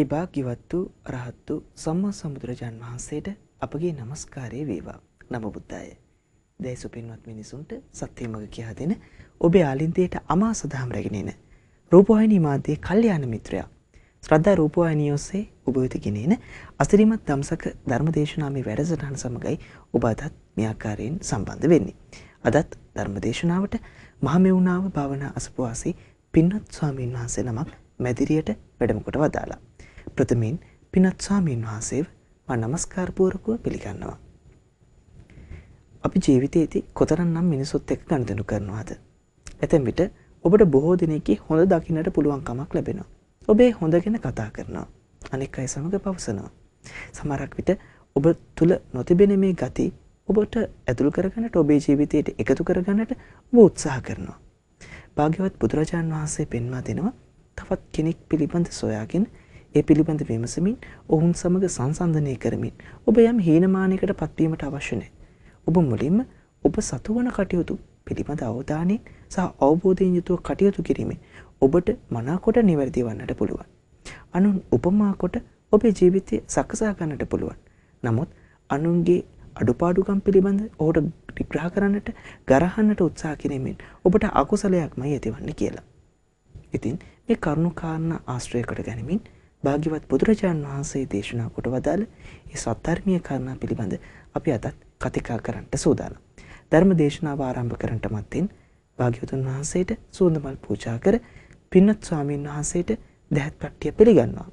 එබා කිවත් වූ රහත් වූ සම්මා සම්බුදුරජාන් වහන්සේට අපගේ নমස්කාරය වේවා. නම බුද්දාය. දැයි සුපින්වත් මිනිසුන්ට සත්‍යමග කියා දෙන ඔබේ ආලින්දයට අමා සදාම් රැගෙන එන රූපවාහිනී මාධ්‍යයේ කල්යාණ මිත්‍රයා ශ්‍රද්ධා රූපවාහිනිය ඔස්සේ ඔබ වෙත ගෙනෙන අසිරිමත් දම්සක ධර්මදේශනාමේ වැඩසටහන සමගයි ඔබ අදත් මේ ආකාරයෙන් සම්බන්ධ වෙන්නේ. අදත් ධර්මදේශනාවට මහමෙවුනාව භාවනා අසපුවාසී පින්වත් ස්වාමීන් වහන්සේ නමක් මැදිරියට වැඩම කොට වදාලා. ප්‍රථමයෙන් පිනත් ස්වාමීන් වහන්සේව මම নমස්කාරපූර්වකව පිළිගන්නවා. අපි ජීවිතයේදී කොතරම්නම් මිනිසුත් එක්ක ගනුදෙනු කරනවාද? ඇතැම් විට ඔබට බොහෝ දිනකේ හොඳ දකින්නට පුළුවන්කමක් ලැබෙනවා. ඔබේ හොඳ ගැන කතා කරනවා. අනෙක් අය සමග පවසනවා. සමහරක් විට ඔබ තුල නොතිබෙන මේ ගති ඔබට ඇතුළු කරගන්නට ඔබේ ජීවිතයට එකතු කරගන්නට ඔබ උත්සාහ කරනවා. භාග්‍යවත් බුදුරජාණන් වහන්සේ පෙන්වා දෙනවා තවත් කෙනෙක් පිළිබඳ සොයාගෙන ඒ පිළිබඳ විමසමින් ඔවුන් සමග සංසන්ධනය කරමින් ඔබ යම් හීනමානයකට පත්වීමට අවශ්‍ය නැහැ. ඔබ මුලින්ම ඔබ සතුවන කටයුතු පිළිබඳ අවධානයෙන් සහ අවබෝධයෙන් යුතුව කටයුතු කිරීමෙන් ඔබට මනාකොට නිවැරදි වන්නට පුළුවන්. අනුන් උපමාකොට ඔබේ ජීවිතය සකසා ගන්නට පුළුවන්. නමුත් අනුන්ගේ අඩුපාඩුකම් පිළිබඳ ඔහුට විග්‍රහ කරන්නට ගරහන්නට උත්සා කිරීමෙන් ඔබට අකුසලයක්ම ඇතිවන්න කියලා. ඉතින් මේ කරුණු කාරණ ආශ්‍රය කොට ගැනීමින් භාග්‍යවත් බුදුරජාණන් වහන්සේ දේශනා කොට වදාළ ඒ සත්ධර්මීය කාරණා පිළිබඳ අපි අදත් කතිකා කරන්නට සූදානම්. ධර්ම දේශනාව ආරම්භ කරන්නට මත්තෙන් භාග්‍යවතුන් වහන්සේට සූඳමල් පූජා කර පින්නත් ස්වාමීන් වහන්සේට දැහැත් පට්ටිය පිළිගන්නවා.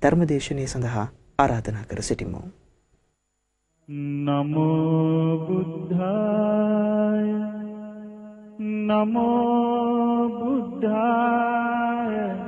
ධර්ම දේශනය සඳහා ආරාධනා කර සිටිමු. නමෝ බුද්ධාය නමෝ බුද්ධාය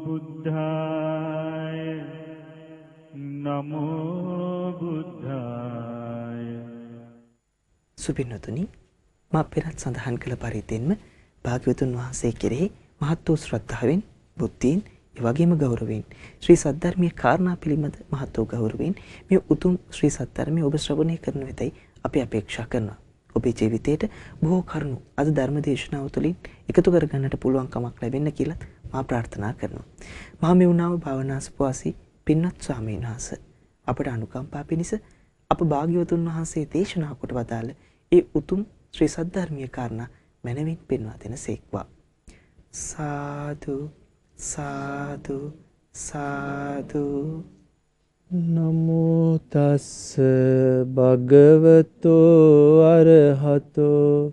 බුද්ධාය නමෝ බුද්ධාය සුපින්නතුනි මා පෙරත් සඳහන් කළ පරිදෙන්ම භාග්‍යවතුන් වහන්සේ කෙරෙහි මහත් වූ ශ්‍රද්ධාවෙන් බුද්ධීන් එවැගේම ගෞරවයෙන් ශ්‍රී සද්ධර්මයේ කාරණා පිළිබඳ මහත් වූ ගෞරවයෙන් මේ උතුම් ශ්‍රී සද්ධර්මයේ ඔබ ශ්‍රවණය කරන වෙතයි අපි අපේක්ෂා කරනවා. ඔබේ ජීවිතයට බොහෝ කරුණු අද ධර්ම දේශනාව තුළින් එකතු කරගන්නට පුළුවන් කමක් ලැබෙන්න කියලත් මා ප්‍රාර්ථනා කරනවා. මහමෙවුනාව භවනාසුපවාසී පින්වත් ස්වාමීන් වහන්සේ අපට අනුකම්පා පිණිස අප භාග්‍යවතුන් වහන්සේ දේශනා කොට වදාළ ඒ උතුම් ශ්‍රී සද්ධර්මීය කාරණා මැනවින් පෙන්වා දෙනසේක්වා. සාදු සාදු සාදු නමෝ තස්ස භගවතෝ අරහතෝ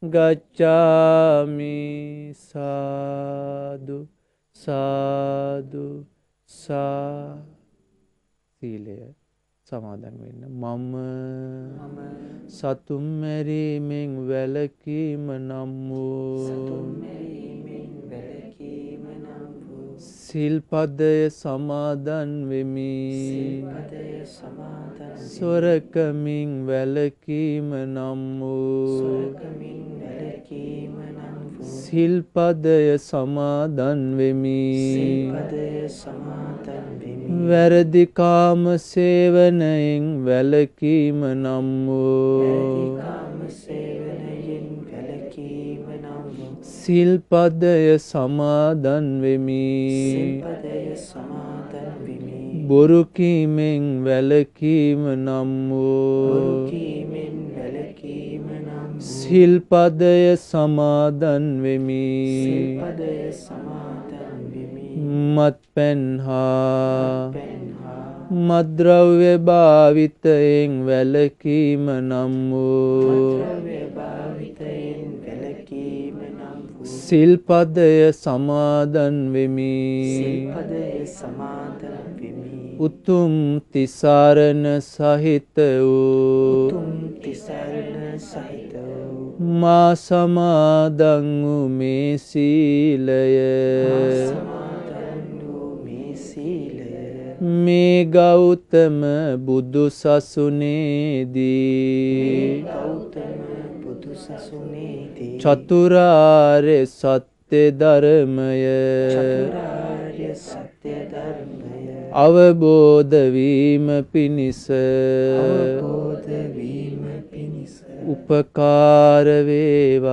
ගච්ඡාමි සාදු සාදු සා සීලය සමාදන් වෙන්න මම සතුම් මැරීමෙන් වැලකීම නම් වූ සිල්පදය සමාදන් වෙමි සොරකමින් වැලකීම නම් වූ සිල්පදය සමාදන් වෙමි වැරදිකාම සේවනයෙන් වැලකීම නම් වූ සිල්පදය සමාදන් වෙමි බොරු කීමෙන් වැළකීම නම් වූ සිල්පදය සමාදන් වෙමි මත්පැන් හා මද්‍රව්‍ය භාවිතයෙන් වැළකීම නම් වූ සිල්පදය සමාදන් වෙමි සිල්පදය සමාදන් වෙමි උතුම් තිසරණ සහිත වූ උතුම් තිසරණ සහිත වූ මා සමාදන් වූ මේ සීලය මා සමාදන් වූ මේ සීලය මේ ගෞතම බුදු සසුනේදී මේ ගෞතම බුදු සසුනේ චතුරාර්ය සත්‍ය ධර්මය අවබෝධ වීම පිණිස උපකාර වේවා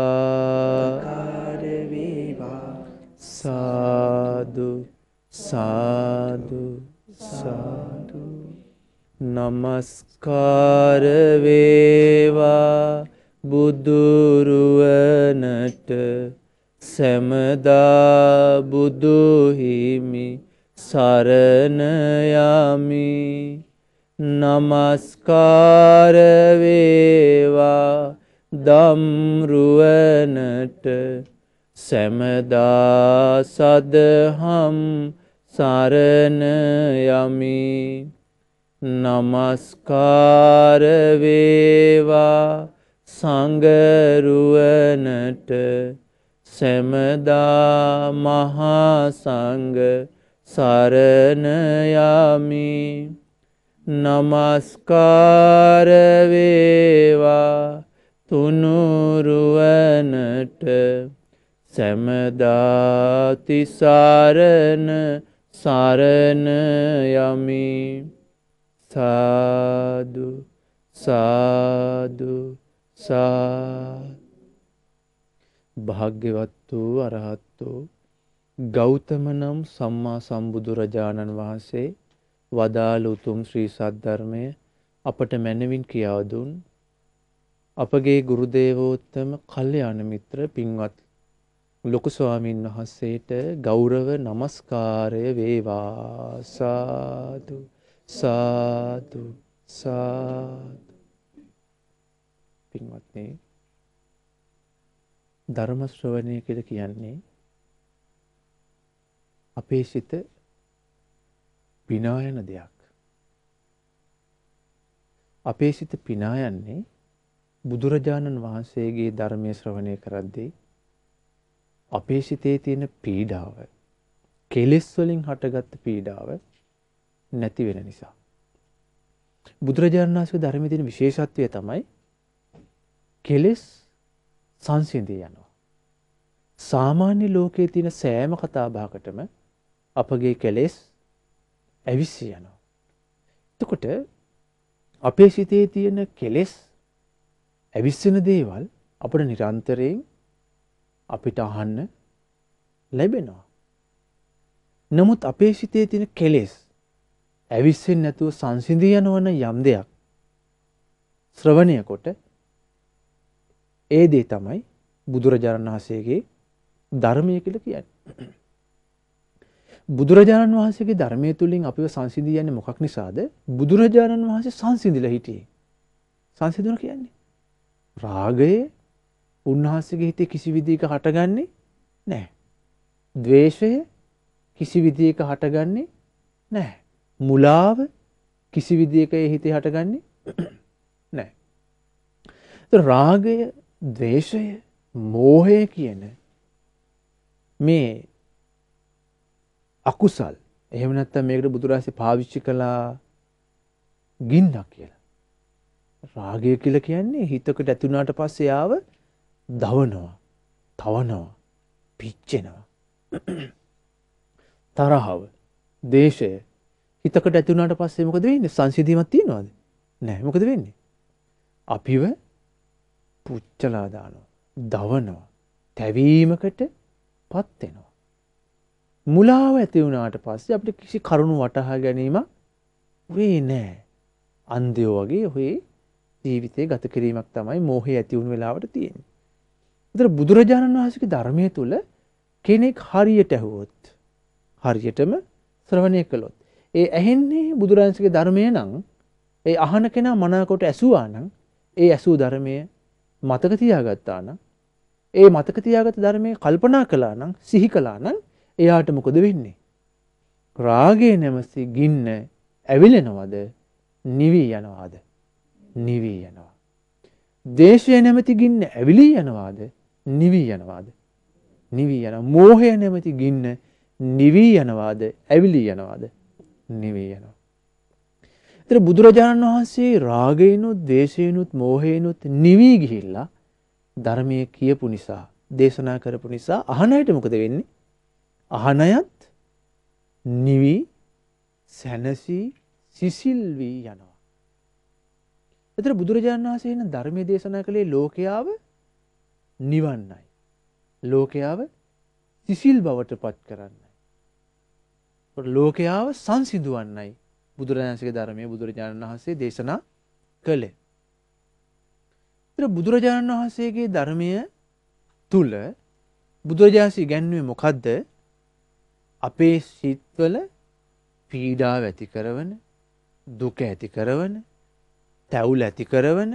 සාදු සාදු සාදු නමස්කාර වේවා බුදුරුවනට සැමදා බුදුහිමි සරණයමි නමස්කාරවේවා දම්රුවනට සැමදා සදහම් සරණයමි නමස්කාරවේවා සංගරුවනට සැමදා මහා සංග සරණයමි නමස්කාරවේවා තුනුරුවනට සැමදාතිසාරණ සරණයමි සාදු සාදු බුදුසා භාග්‍යවත් වූ අරහත් වූ ගෞතම නම් සම්මා සම්බුදුරජාණන් වහන්සේ වදාළ උතුම් ශ්‍රී සද්ධර්මය අපට මැනවින් කියා දුන් අපගේ ගුරු දේවෝත්තම කල්යාණ මිත්‍ර පින්වත් ලොකු ස්වාමින් වහන්සේට ගෞරව নমස්කාරය වේවා සාදු සාදු සාදු පින්වත්නි ධර්ම ශ්‍රවණය කියලා කියන්නේ අපේ සිත පිනා යන දෙයක්. අපේ සිත පිනා යන්නේ බුදුරජාණන් වහන්සේගේ ධර්මයේ ශ්‍රවණය කරද්දී අපේ සිතේ තියෙන පීඩාව කෙලෙස් වලින් හටගත්ත පීඩාව නැති වෙන නිසා බුදුරජාණන් වහන්සේ ධර්මයේ තියෙන විශේෂත්වය තමයි කෙලෙස් සංසිඳී යනවා. සාමාන්‍ය ලෝකයේ තියෙන සෑම කතාබාකටම අපගේ කෙලෙස් ඇවිස්සී යනවා. එතකොට අපේ සිතේ තියෙන කෙලෙස් ඇවිස්සෙන දේවල් අපට නිරන්තරයෙන් අපිට අහන්න ලැබෙනවා. නමුත් අපේ සිතේ තියෙන කෙලෙස් ඇවිස්සෙන් නැතුව සංසිඳී යනවන යම් දෙයක් ශ්‍රවණයකොට ඒ දේ තමයි බුදුරජාණන් වහන්සේගේ ධර්මය කියල කියන්න. බුදුරජාණන් වහන්සේගේ ධර්මය තුළින් අපිව සංසිදී යන්න මොකක් නිසාද බුදුරජාණන් වහන්සේ සංසිදිල හිටියේ සංසිදුන කියන්නේ. රාගයේ උන්වහන්සේගේ හිතේ කිසි විදික හටගන්නේ නෑ. දවේශය කිසි විදික හටගන්නේ නෑ. මුලාව කිසි විදික හිතේ හටගන්නේ නෑ. රාගය ද්වේෂය මෝහය කියන මේ අකුසල් එහෙමනත්ත මේකට බුදුරාසි පාවිච්චි කළා ගින්නක් කියලා. රාගය කියල කියන්නේ හිතකට ඇතුනාට පස්සේ යාව දවනවා තවනවා පිච්චෙනවා. තරහාව දේශය හිතකට ඇතුනාට පස්සේ මොකද වෙන්නේ සංසිධීමත් තියෙනවාද නෑ මොකද වෙන්නේ. අපිව පුච්චලා දානවා. දවනවා. තැවීමකට පත් වෙනවා. මුලාව ඇති වුණාට පස්සේ අපිට කිසි කරුණු වටහා ගැනීමක් වෙන්නේ නැහැ. අන්ධයෝ වගේ ඔහේ ජීවිතය ගත කිරීමක් තමයි මෝහය ඇති වුණු වෙලාවට තියෙන්නේ. ඒතර බුදුරජාණන් වහන්සේගේ ධර්මයේ තුල කෙනෙක් හරියට ඇහුවොත් හරියටම ශ්‍රවණය කළොත් ඒ ඇහෙන්නේ බුදුරජාණන්සේගේ ධර්මය නම් ඒ අහන කෙනා මනාකොට ඇසුවා නම් ඒ ඇසූ ධර්මය මතක තියාගත්තා නම් ඒ මතක තියාගත ධර්මය කල්පනා කලා නම් සිහි කලා නම් එයාට මොකොද වෙන්නේ. රාගේ නැමසි ගින්න ඇවිලෙනවද නිවී යනවාද නිවී යනවා. දේශය නැමති ගින්න ඇවිලී යනවාද නිවී යනවාද. නිවී යන මෝහය නැමති ගින්න නිවී යනවාද ඇවිලී යනවාද නිවී යනවා. එතන බුදුරජාණන් වහන්සේ රාගයනුත් දේශයනුත් මෝහයනුත් නිවී ගිහිල්ලා ධර්මය කියපු නිසා දේශනා කරපු නිසා අහනයට මොකද වෙන්නේ අහනයත් නිවී සැනසී සිසිල් වී යනවා. එතර බුදුරජාණන් වහන්සේ එන ධර්මය දේශනා කළේ ලෝකයාව නිවන්නයි. ලෝකයාව සිසිල් බවට පත් කරන්නයි. ලෝකයාව සංසිදුවන්නයි බුදුරජාණන්සේගේ ධර්මයේ බුදුරජාණන් වහන්සේ දේශනා කළේ. ඊට බුදුරජාණන් වහන්සේගේ ධර්මය තුල බුදුරජාණන්සේ ඉගැන්වුවේ මොකද්ද? අපේ සිත්වල පීඩාව ඇති කරවන, දුක ඇති කරවන, තැවුල ඇති කරවන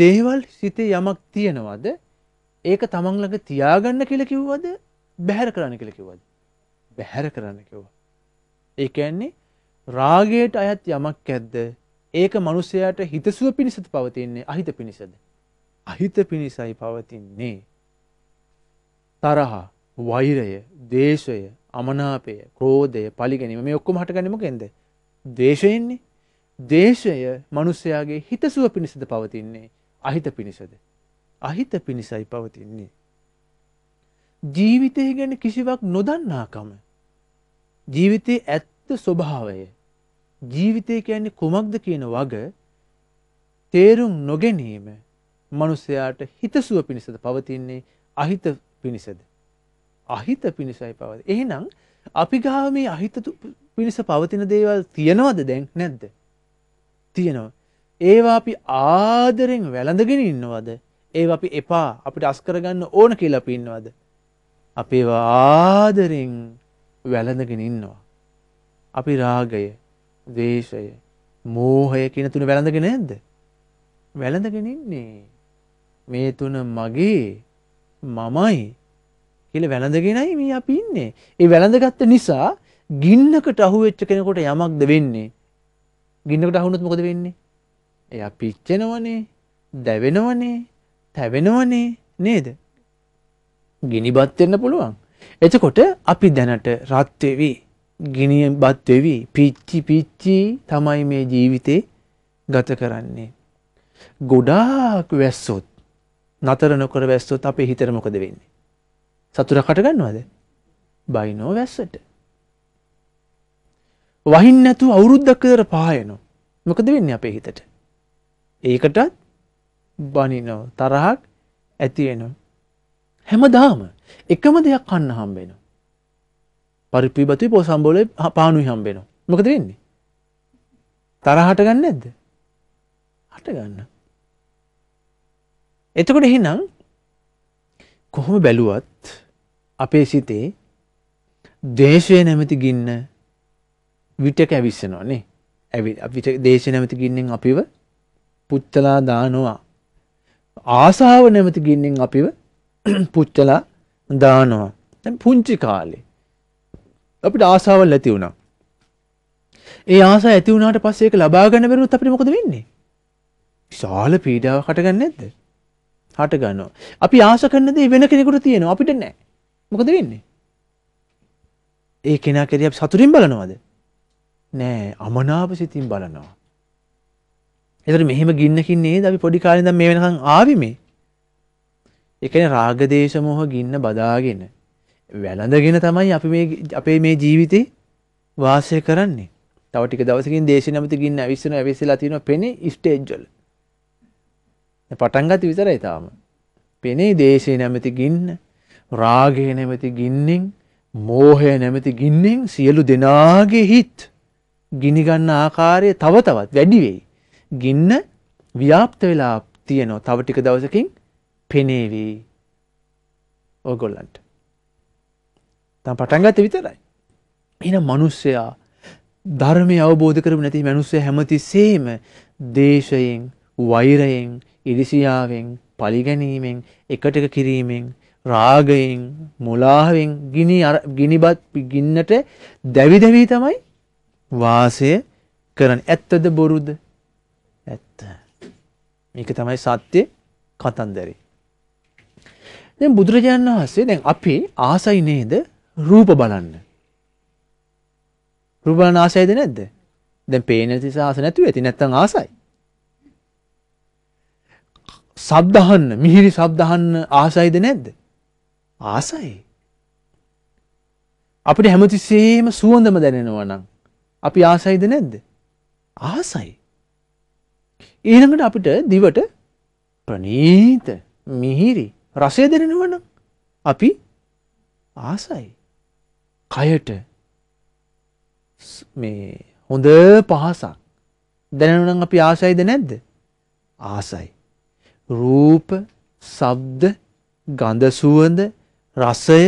දේවල් සිතේ යමක් තියෙනවද? ඒක තමන් ළඟ තියාගන්න කියලා කිව්වද? බැහැර කරන්න කියලා කිව්වද? බැහැර කරන්න කිව්වා. ඒ කියන්නේ රාගයට අයත් යමක් ඇද්ද ඒක මනුසයට හිතසුව පිණිසද පවතින්නේ අහිත පිණිසද. අහිත පිණිසයි පවතින්නේ. තරහා වෛරය දේශය අමනාපය ක්‍රෝධය පලිගැනීම මේ ඔක්කොම හටගනිම කෙන්ද. දේශයෙන්නේ දේශය මනුස්සයාගේ හිතසුව පිණිසද පවතින්නේ අහිත පිණිසද. අහිත පිණිසයි පවතින්නේ. ජීවිතය ගැන කිසිවක් නොදන්නාකම. ජීවිතය ඇත්ත සත්‍ය ස්වභාවය ජීවිතය කියන්නේ කුමක්ද කියන වග තේරුම් නොගැනීම මනුස්සයාට හිතසුව පිණිසද පවතින්නේ අහිත පිණිසද. අහිත පිණිසයි පවද. එහෙනම් අපි ගාව මේ අහිත පිණිස පවතින දේවල් තියෙනවද දැන් නැද්ද. තියෙනවා. ඒවා අපි ආදරෙන් වැළඳගෙන ඉන්නවද ඒ අපි එපා අපිට අස්කරගන්න ඕන කියලා පින්නවද. අපේවා ආදරෙන් වැළඳගෙන ඉන්නවා. අපි රාගය, දේශය, මෝහය කියන තුන වැළඳගෙන නැද්ද? වැළඳගෙන ඉන්නේ. මේ තුන මගේ මමයි කියලා වැළඳගෙනයි මේ අපි ඉන්නේ. ඒ වැළඳගත්ත නිසා ගින්නකට අහුවෙච්ච කෙනෙකුට යමක්ද වෙන්නේ? ගින්නකට අහුනොත් මොකද වෙන්නේ? එයා පිච්චෙනවනේ, දැවෙනවනේ, තැවෙනවනේ නේද? ගිනිපත් වෙන්න පුළුවන්. එතකොට අපි දැනට රත් වෙවි. ගිනියබත් වෙවි පිච්චි පිච්චි තමයි මේ ජීවිතේ ගත කරන්නේ. ගොඩාක් වැස්සොත් නතර නොකර වැස්සොත් අපේ හිතර මොකද වෙන්නේ. සතුර කටගන්නවද. බයිනෝ වැස්සට. වහින් නැතු අවුරුද්දක්කදර පායනො මොකද වෙන්න අපේ හිතට. ඒකටත් බනිනෝ තරහක් ඇතියනවා. හැමදාම එකම දෙයක් කන්න හම්බෙනවා. පරිපීබතුයි පොසම්බෝල පානුයි හම්බෙනවා මොකද වෙන්නේ තරහට ගන්න ඇද්ද හට ගන්න එතකොට එහෙනම් කොහොම බැලුවත් අපේ සිතේ දේශය නැමති ගින්න විට කැවිස්සනවා නේ ඇවි අපිට දේශ නැමති ගින්නෙන් අපිව පුච්චලා දානවා ආසාාව නැමති ගින්නෙන් අපිව පුච්චලා දානවා පුංචි කාලේ අපිට ආසාවල් ඇති වුණා. ඒ ආස ඇති වුණාට පස්සේ ඒක ලබා ගන්න බැරුවත් අපිට මොකද වෙන්නේ? විශාල පීඩාවක් හටගන්නේ නැද්ද? හට ගන්නවා. අපි ආස කරන දේ වෙන කෙනෙකුට තියෙනවා. අපිට නැහැ. මොකද වෙන්නේ? ඒ කෙනා කෙරෙහි අපි සතුටින් බලනවද? නෑ, අමනාප සිතින් බලනවා. ඒතර මෙහෙම ගින්නකින් නේද අපි පොඩි කාලේ ඉඳන් මේ වෙනකන් ආවේ මේ. ඒ කියන්නේ රාග දේශ මොහ ගින්න බදාගෙන වැළඳගෙන තමයි අපි මේ අපේ මේ ජීවිතේ වාසය කරන්නේ. තව ටික දවසකින් දේශනමති ගින්න ඇවිස්සන ඇවිස්සලා තියෙනවා පෙනේ ස්ටේජ් වල. පටන් ගති විතරයි තාම. පෙනේ දේශේ නැමැති ගින්න, රාගය නැමැති ගින්නෙන්, මෝහය නැමැති ගින්නෙන් සියලු දෙනාගේ හිත් ගිනි ගන්න ආකාරය තව තවත් වැඩි වෙයි. ගින්න ව්‍යාප්ත වෙලා තියෙනවා. තව ටික දවසකින් පෙනේවි. ඕගොල්ලන්ට තම පටන්ගත විතරයි. එන මනුස්සයා ධර්මය අවබෝධ කරම නැති මනුස්සය හැමති සේම දේශයෙන් වෛරයෙන් ඉරිසියාවෙන් පලිගැනීමෙන් එකට එක කිරීමෙන් රාගයෙන් මුලාහවෙන් ගිනි ගිනිබත් ගින්නට දැවි දැවී තමයි වාසය කරන ඇත්තද බොරුද ඇත්ත මේක තමයි සත්‍ය කතන්දරි. දැන් බුදුරජාණන් වහන්සේ දැන් අපි ආසයි නේද රූප බලන්න. රූප බලන ආසයිද නැද්ද? දැන් පේන තිස ආස නැතුව ඇති නැත්නම් ආසයි. ශබ්ද අහන්න මිහිරි ශබ්ද අහන්න ආසයිද නැද්ද? ආසයි. අපිට හැමතිස්සෙම සුවඳම දැනෙනවා නම් අපි ආසයිද නැද්ද? ආසයි. ඊළඟට අපිට දිවට ප්‍රනීත මිහිරි රසය දැනෙනවා නම් අපි ආසයි. කයට මේ හොඳ පහසක් දැනනුනම් අපි ආසයිද නැද්ද ආසයි රූප සබ්ද ගඳ සුවඳ රසය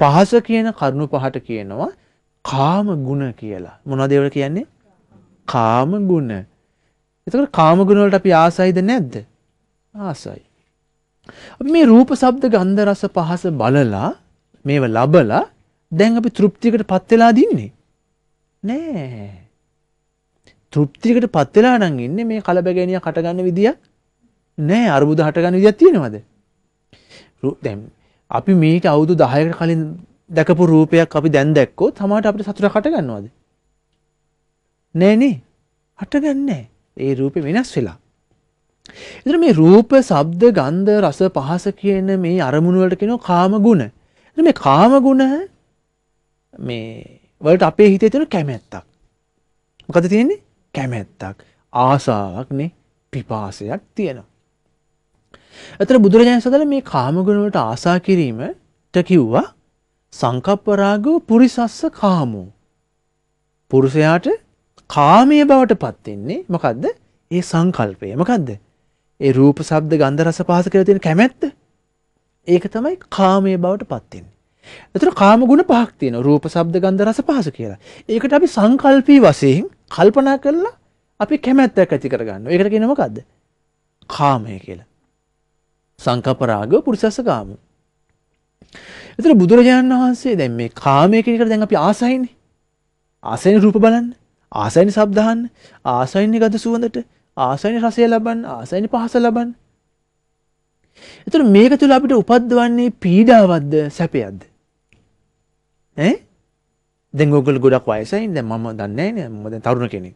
පහස කියන කරුණු පහට කියනවා කාම ගුණ කියලා මොනදේවල කියන්නේ කාම ගුණ එතකට කාම ගුණවලට අපි ආසයිද නැද්ද ආසයි අපි මේ රූප සබ්ද ගන්ධ රස පහස බලලා මේව ලබලා දැන් අපි තෘප්තියකට පත් වෙලා දින්නේ නෑ තෘප්තියකට පත් වෙලා නම් ඉන්නේ මේ කලබගැනියා කටගන්න විදියක් නෑ අරුබුද හටගන්න විදියක් තියෙනවද දැන් අපි මේක අවුරුදු 10කට කලින් දැකපු රූපයක් අපි දැන් දැක්කොත් තමාට අපිට සතුට හටගන්නවද නෑනේ හටගන්නේ ඒ රූපේ වෙනස් වෙලා එතන මේ රූප, ශබ්ද, ගන්ධ, රස, පහස කියන මේ අරමුණු වලට කියනවා කාම ගුණ. එතන මේ කාම ගුණ මේ වලට අපේ හිතේ තියෙන කැමැත්තක්. මොකද තියෙන්නේ? කැමැත්තක්, ආසාවක් නේ, පිපාසයක් තියෙනවා. අතර බුදුරජාණන් සදල මේ කාමගුණ වලට ආසා කිරීමට කිව්වා සංකප්ප රාගෝ පුරිසස්ස කාමෝ. පුරුෂයාට කාමයේ බවට පත් වෙන්නේ මොකද්ද? ඒ සංකල්පය. මොකද්ද? ඒ රූප, ශබ්ද, ගන්ධ, රස, පහස කියලා තියෙන කැමැත්ත. ඒක තමයි කාමයේ බවට පත් වෙන්නේ. එතකොට කාම ගුණ පහක් තියෙනවා. රූප, ශබ්ද, ගන්ධ, රස, පහස කියලා. ඒකට අපි සංකල්පී වශයෙන් කල්පනා කරලා අපි කැමැත්තක් ඇති කරගන්නවා. ඒකට කියන්නේ මොකද්ද? කාමය කියලා. සංකප්ප රාග පුරුෂස්ස කාම. එතකොට බුදුරජාණන් වහන්සේ දැන් මේ කාමය කියන එකට දැන් අපි ආසයිනේ. ආසයිනේ රූප බලන්න, ආසයිනේ ශබ්ද අහන්න, ආසයිනේ ගඳ සුවඳට, ආසයිනේ රසය ලබන්න, ආසයිනේ පහස ලබන්න. එතකොට මේක තුළ අපිට උපද්දවන්නේ පීඩාවක්ද, සැපයක්ද? ඈ දැන් ඔයගොල්ලෝ ගොඩක් වයසයි දැන් මම දන්නේ නැහැ නේ මම දැන් තරුණ කෙනෙක්.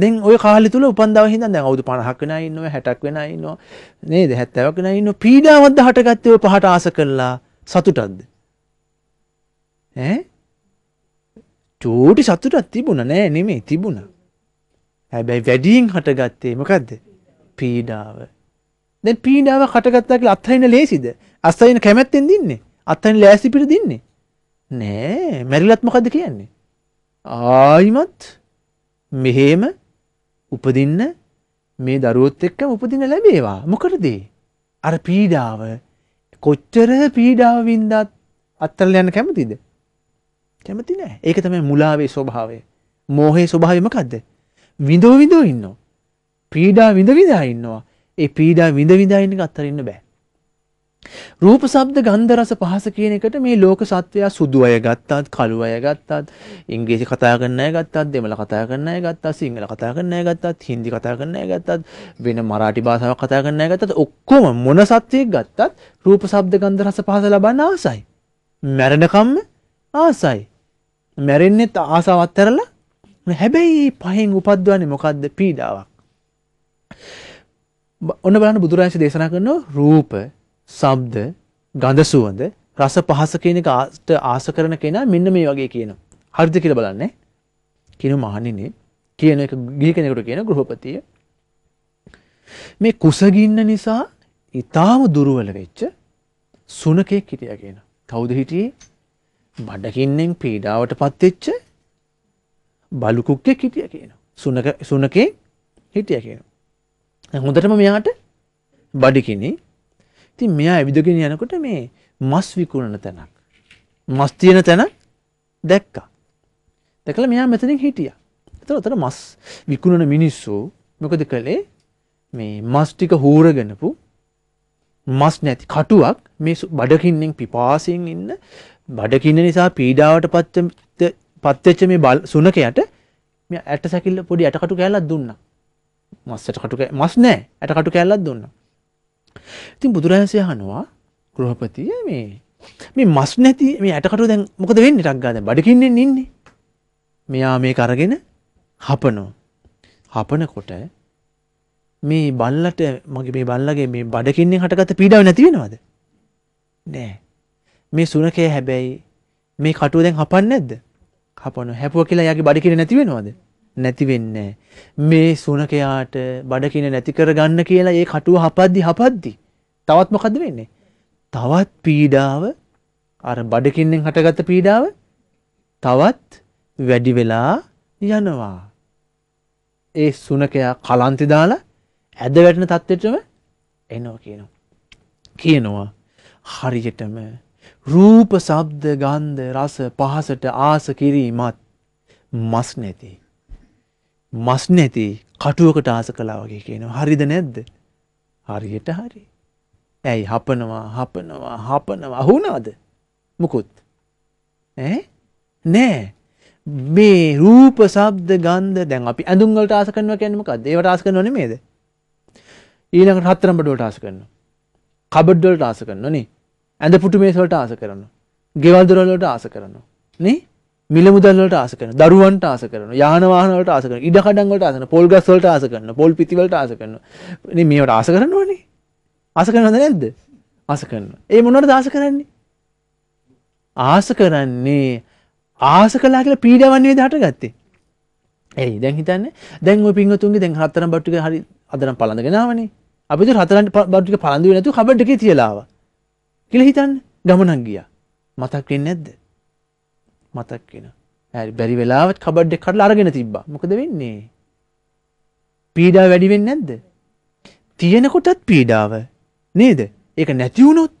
දැන් ওই කාලය තුල උපන්දව හින්දා දැන් අවුරුදු 50ක් වෙනා ඉන්නවා 60ක් වෙනා ඉන්නවා නේද 70ක් වෙනා ඉන්නවා පීඩාවක්ද හටගත්තේ ඔය පහට ආස කළා සතුටක්ද ඈ චූටි සතුටක් තිබුණා නෑ නෙමෙයි තිබුණා හැබැයි වැඩියෙන් හටගත්තේ මොකද්ද පීඩාව දැන් පීඩාව හටගත්තා කියලා අත්හරින්න ලේසිද අත්හරින්න කැමැත්තෙන් දින්නේ අත්හරින්න ලෑස්ති පිට දින්නේ නෑ මැරිලත් මොකක්ද කියන්නේ. ආයිමත් මෙහෙම උපදින්න මේ දරුවොත් එක්ක උපදින ලැබේවා මොකටදේ. අර පීඩාව කොච්චර පීඩාව වින්දත් අත්තල යන්න කැමතිද. කැමති නෑ ඒක තමයි මුලාවේ ස්වභාවය මෝහේ ස්වභාවමකක්ද. විඳෝ විඳෝ ඉන්නවා. පීඩා විඳවිදා ඉන්නවා ඒ පීඩා විඳවිදායින්න අත්තරන්න බෑ රූප ශබ්ද ගන්ධ රස පහස කියන එකට මේ ලෝක සත්වයා සුදු අය ගත්තත් කළු අය ගත්තත් ඉංග්‍රීසි කතා කරන අය ගත්තත් දෙමළ කතා කරන අය ගත්තත් සිංහල කතා කරන අය ගත්තත් හින්දි කතා කරන අය ගත්තත් වෙන මරාටි භාෂාවක් කතා කරන අය ගත්තත් ඔක්කොම මොන සත්වයක් ගත්තත් රූප ශබ්ද ගන්ධ රස පහස ලබන්න ආසයි මැරෙනකම්ම ආසයි මැරෙන්නෙත් ආසාවත් ඇරලා හැබැයි පහෙන් උපද්දවන්නේ මොකද්ද පීඩාවක් ඔන්න බලන්න බුදුරජාණන් දේශනා කරනවා රූප ශබ්ද, ගඳ සුවඳ, රස පහස කියන එකට ආස කරන කෙනා මෙන්න මේ වගේ කියනවා. හරිද කියලා බලන්නේ. කියන මහණෙනි කියන එක ගිහි කෙනෙකුට කියන ගෘහපතිය මේ කුසගින්න නිසා ඊටාම දුර්වල වෙච්ච සුනකෙක් හිටියා කියන. කවුද හිටියේ? බඩකින්නෙන් පීඩාවටපත් වෙච්ච බලුකුක්කෙක් හිටියා කියනවා. සුනක සුනකේ හිටියා කියනවා. හොඳටම මෙයාට බඩකිනේ ති මෙයා ඇවිදගෙන යනකොට මේ මස් විකුණන තැනක්. මස් තියෙන තැන දැක්කා. දැකල මෙයා මෙතනින් හිටිය. එතර තර මස් විකුණන මිනිස්සු මොකද කළේ මේ මස්ටික හූරගෙනපු මස් නැති කටුවක් මේ බඩකින්නෙන් පිපාසියෙන් ඉන්න බඩකින්න නිසා පීඩාවට පත්ත පත්වෙච්ච මේ බල් සුනකයට ඇට සැකිල්ල පොඩි ඇටකටු කෑල්ලත් දුන්න මස්සට කටු මස් නෑ ඇටකටු කෑල්ලත් දුන්නා ඉතින් බුදුරහන්සේ අහනවා ගෘහපතිය මේ මේ මස් නැති මේ ඇටකටු දැන් මොකද වෙන්නේ ටක් ගාන බඩකින්නෙන් ඉන්නේ. මෙයා මේක අරගෙන හපනවා. හපනකොට මේ බල්ලට මගේ මේ බල්ලගේ මේ බඩකින්නෙන් හටගත්ත පීඩාව නැති වෙනවද? නෑ. මේ සුනකේ හැබැයි මේ කටුව දැන් හපන්නේ නැද්ද? හපනවා. හැපුවා කියලා එයාගේ බඩ කිරේ නැති වෙනවද? නැති වෙන්නේ මේ සුනකයාට බඩකින නැති කරගන්න කියලා ඒ කටුව හපද්දි හපද්දි තවත් මොකද වෙන්නේ තවත් පීඩාව අර බඩකින්නෙන් හටගත්ත පීඩාව තවත් වැඩි වෙලා යනවා ඒ සුනකයා කලන්ති දාලා ඇද වැටෙන තත්ත්වයටම එනවා කියනවා කියනවා හරියටම රූප ශබ්ද ගන්ධ රස පහසට ආස කිරීමත් මස් නැති මස් නැති කටුවකට ආස කලා වගේ කියනවා හරිද නැද්ද හරියට හරි ඇයි හපනවා හපනවා හපනවා අහුනාද මොකුත් නෑ මේ රූප සබ්ද ගන්ධ දැන් අපි ඇඳුම්වලට ආස කරනවා කියන්නේ මොකක්ද ඒවට ආස කරනව නෙමේද ඊළඟට හතරම් බඩවලට ආස කරනවා කබඩ් වලට ආස කරනවා නේ ඇඳ පුටු මේස් වලට ආස කරනවා ගෙවල් දොරවල් වලට ආස කරනවා නේ මිල මුදල් වලට ආස කරන දරුවන්ට ආස කරන යාන වාහන වලට ආස කරන ඉඩ කඩම් වලට ආස කරන පොල් ගස් වලට ආස කරන පොල් පිති වලට ආස කරනවා ඉතින් මේවට ආස කරනවනේ ආස කරනවද නැද්ද ආස කරනවා ඒ මොනවද ආස කරන්නේ ආස කරන්නේ ආස කළා කියලා පීඩාවන් නේද හටගත්තේ එයි දැන් හිතන්න දැන් ඔය පින්වතුන්ගේ දැන් හතරම් බට්ටු එක හරි අදනම් පළඳගෙන ආවනේ අපි දුර හතරම් බට්ටු එක පළඳුවේ නැතුව කබඩ් එකේ තියලා ආවා කියලා හිතන්න ගමනක් ගියා මතක් වෙන්නේ නැද්ද මතක් වෙන ඇ බැරි වෙලාවත් කබඩ්ඩ කටල අරගෙන තිබ්බ මොකද වෙන්නේ පීඩා වැඩිවෙන්න නැද්ද තියෙනකොටත් පීඩාව නේද ඒක නැතිවුණොත්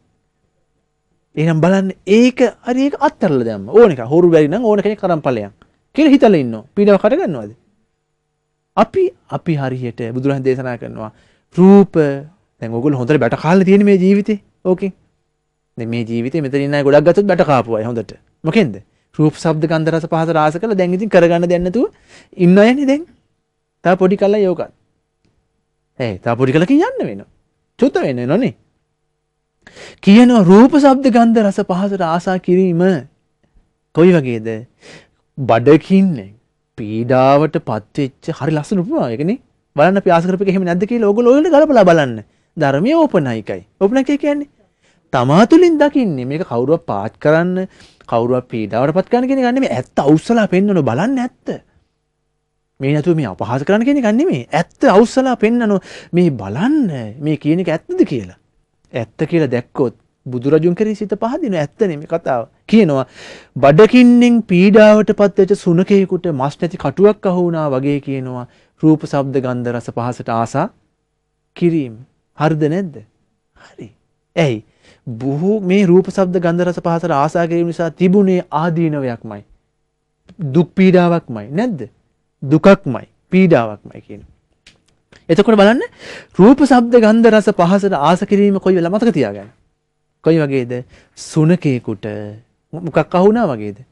එනම් බලන්න ඒක අරඒ අත්තරල දම් ඕනක හුරු බැරින ඕන කෙන කරම් පලයක් කෙන හිතල ඉන්න පිඩව කරගන්නවාද අපි අපි හරියට බුදුරහන් දේශනා කරනවා රූප තැගොල හොඳට බැට කාල තියෙන මේ ජීවිතේ ඕකේ මේ ජීවිත මෙතරන්න ගොඩක් ගත් බැටකාපුවා හොඳට මොකෙන්ද රූප ශබ්ද ගන්ධ රස පහස රාස කළා දැන් ඉතින් කරගන්න දෙයක් නැතුව ඉන්න අයනේ දැන්. තව පොඩි කල්ලා යෝකත්. ඒ තව පොඩි කල්ලකින් යන්න වෙනවා. චුත වෙන්න වෙනවනේ. කියන රූප ශබ්ද ගන්ධ රස පහසට ආසා කිරීම කොයි වගේද? බඩකින් පීඩාවට පත්වෙච්ච හරි ලස්සන උපමාවක් ඒකනේ. බලන්න අපි ආස කරපේක එහෙම නැද්ද කියලා ඕගොල්ලෝ ඔයගොල්ලෝ ගලපලා බලන්න. ධර්මයේ ඕපනයිකයි. ඕපනයිකයි කියන්නේ තමා තුළින් දකින්නේ මේක කවුරුවක් පාත් කරන්න කවුරුවක් පීඩාවටපත් කරන්න කියන ගන්නේ ඇත්ත අවුස්සලා පෙන්වන බලන්න ඇත්ත. මේ නැතුව මේ අපහාස කරන්න කියන ගන්නේ මේ ඇත්ත අවුස්සලා පෙන්වන මේ බලන්න මේ කියන එක ඇත්තද කියලා. ඇත්ත කියලා දැක්කොත් බුදුරජුන් කරේ සිත පහදින ඇත්ත නෙමෙයි කතාව. කියනවා බඩකින්නෙන් පීඩාවටපත් වෙච්ච සුනකේකට මස් නැති කටුවක් අහු වුණා වගේ කියනවා රූප ශබ්ද ගන්ධ රස පහසට ආසා කිරීම. හරිද නැද්ද? හරි. ඇයි? බොහෝ මේ රූප ශබ්ද ගන්ධ රස පහස ආසා කිරීම නිසා තිබුණේ ආදීනවයක්මයි. දුක් පීඩාවක්මයි නැද්ද? දුකක්මයි පීඩාවක්මයි කියන. එතකොට බලන්න රූප ශබ්ද ගන්ධ රස පහස ආස කිරීම කොයි වෙලාව මතක තියාගන්න. කොයි වගේද? සුනකේකට මොකක් අහුණා වගේද?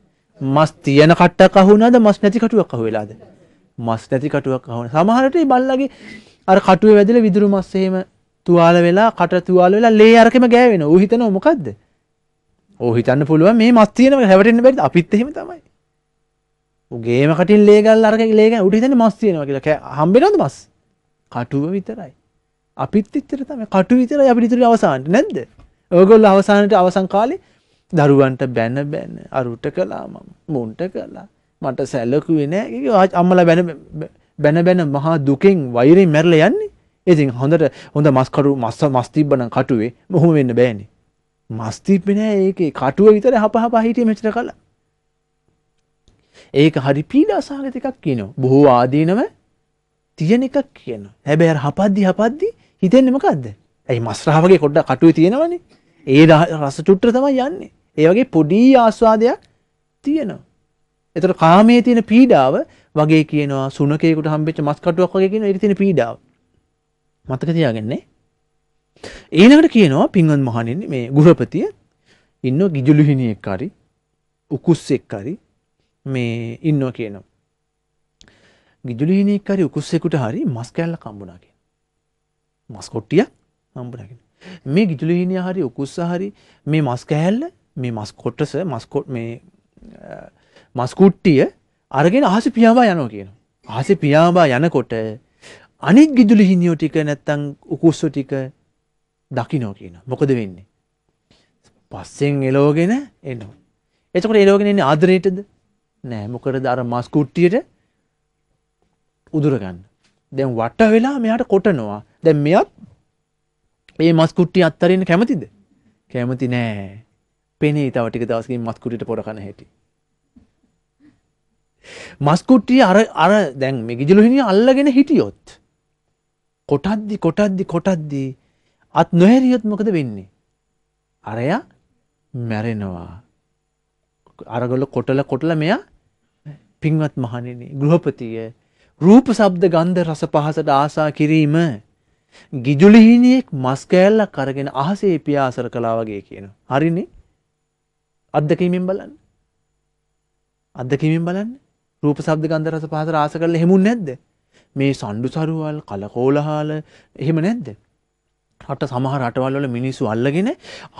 මස් තියෙන කට්ටක් අහුණාද මස් නැති කටුවක් අහුවෙලාද? මස් නැති කටුවක් අහුණා. සමහරට මේ බල්ලගේ අර කටුවේ වැදලා විදුරු මස් එහෙම තුවාල වෙලා කට තුවාල වෙලා ලේ අරකෙම ගෑවෙන ඌ හිතනවා මොකද්ද ඌ හිතන්න පුළුවන් මේ මස් තියෙනවා හැවටෙන්න බැරිද අපිත් එහෙම තමයි ඌ ගේම කටින් ලේ ගල් අරකෙන් ලේ ගෑන ඌට හිතන්නේ මස් තියෙනවා කියලා හම්බෙනවද මස් කටුව විතරයි අපිත් ඉතර තමයි කටු විතරයි අපිට ඉතුරු අවසානට නැද්ද ඕගොල්ලෝ අවසානට අවසන් කාලේ දරුවන්ට බැන බැන අරුට කළා මම මුන්ට කළා මට සැලකුවේ නෑ අම්මලා බැන බැන මහා දුකෙන් වෛරෙන් මැරලා යන්නේ ඉතින් හොඳට හොඳ මස්කරු මස්ස මස්තිබ්බන කටුවේ මොහොම වෙන්න බෑනේ. මස්තිබ්බේ නෑ ඒකේ කටුව විතර හපහපා හිටියේ මෙච්චර කල. ඒක හරි පීඩාසහගත එකක් කියනවා. බොහෝ ආදීනම තියෙන එකක් කියනවා. හැබැයි අර හපද්දි හපද්දි හිතෙන්නේ මොකද්ද? ඇයි මස්රාවගේ කොඩ කටුවේ තියෙනවනේ. ඒ රස චුට්ට තමයි යන්නේ. ඒ වගේ පොඩි ආස්වාදයක් තියෙනවා. එතකොට කාමයේ තියෙන පීඩාව වගේ කියනවා සුනකේකට හම්බෙච්ච මස් කටුවක් වගේ කියනවා ඒකේ තියෙන පීඩාව. මතක තියාගන්නේ ඊළඟට කියනවා පින්වත් මහණෙනි මේ ගෘහපතිය ඉන්න ගිජුලුහිණියෙක් හරි උකුස්සෙක් හරි මේ ඉන්නවා කියනවා. ගිජුලුහිණියෙක් හරි උකුස්සෙකුට හරි මස් කෑල්ලක් හම්බුණා කියන. මස් කොට්ටියක් හම්බුණා කියන. මේ ගිජුලුහිණිය හරි උකුස්ස හරි මේ මස් කෑල්ල මේ මස් කොටස මස් කොට මේ මස් කුට්ටිය අරගෙන අහස පියාඹා යනවා කියනවා. අහස පියාඹා යනකොට අනිත් ගිදුලි හිනියෝ ටික නැත්තම් උකුස්සෝ ටික දකින්නෝ කියන. මොකද වෙන්නේ? පස්සෙන් එලෝගෙන එනවා. එතකොට එලෝගෙන එන්නේ ආදරයටද? නෑ මොකද අර මස් කුට්ටියට උදුර ගන්න. දැන් වට වෙලා මෙයාට කොටනවා. දැන් මෙයත් මේ මස් කුට්ටිය අත්තරින්න කැමතිද? කැමති නෑ. පෙනේ තව ටික දවසකින් මස් කුට්ටියට පොර කන හැටි. මස් කුට්ටිය අර අර දැන් මේ ගිජලුහිණිය අල්ලගෙන හිටියොත් කොටද්දි කොටද්දි කොටද්දී අත් නොහැරියොත් මොකද වෙන්නේ. අරයා මැරෙනවා. අරගොල කොටල කොටල මෙයා පින්වත් මහනෙන ගෘහපතිය රූප සබ්ද ගන්ධ රස පහසට ආසා කිරීම ගිජුලිහිනියෙක් මස්කෑල්ලක් කරගෙන අහසේ පියාසර කලා වගේ කියන. හරිනේ අත්දකීමෙන් බලන්න. අත්දකීමෙන් බලන්න රූප සබ්ද ගන්ධ රස පහසට ආස කරල හෙමුන් නැද්ද මේ සණ්ඩුසරුවල් කලකෝලහාල එහෙම නැද්ද. හට සමහ රටවල්ල මිනිස්සු අල්ලගෙන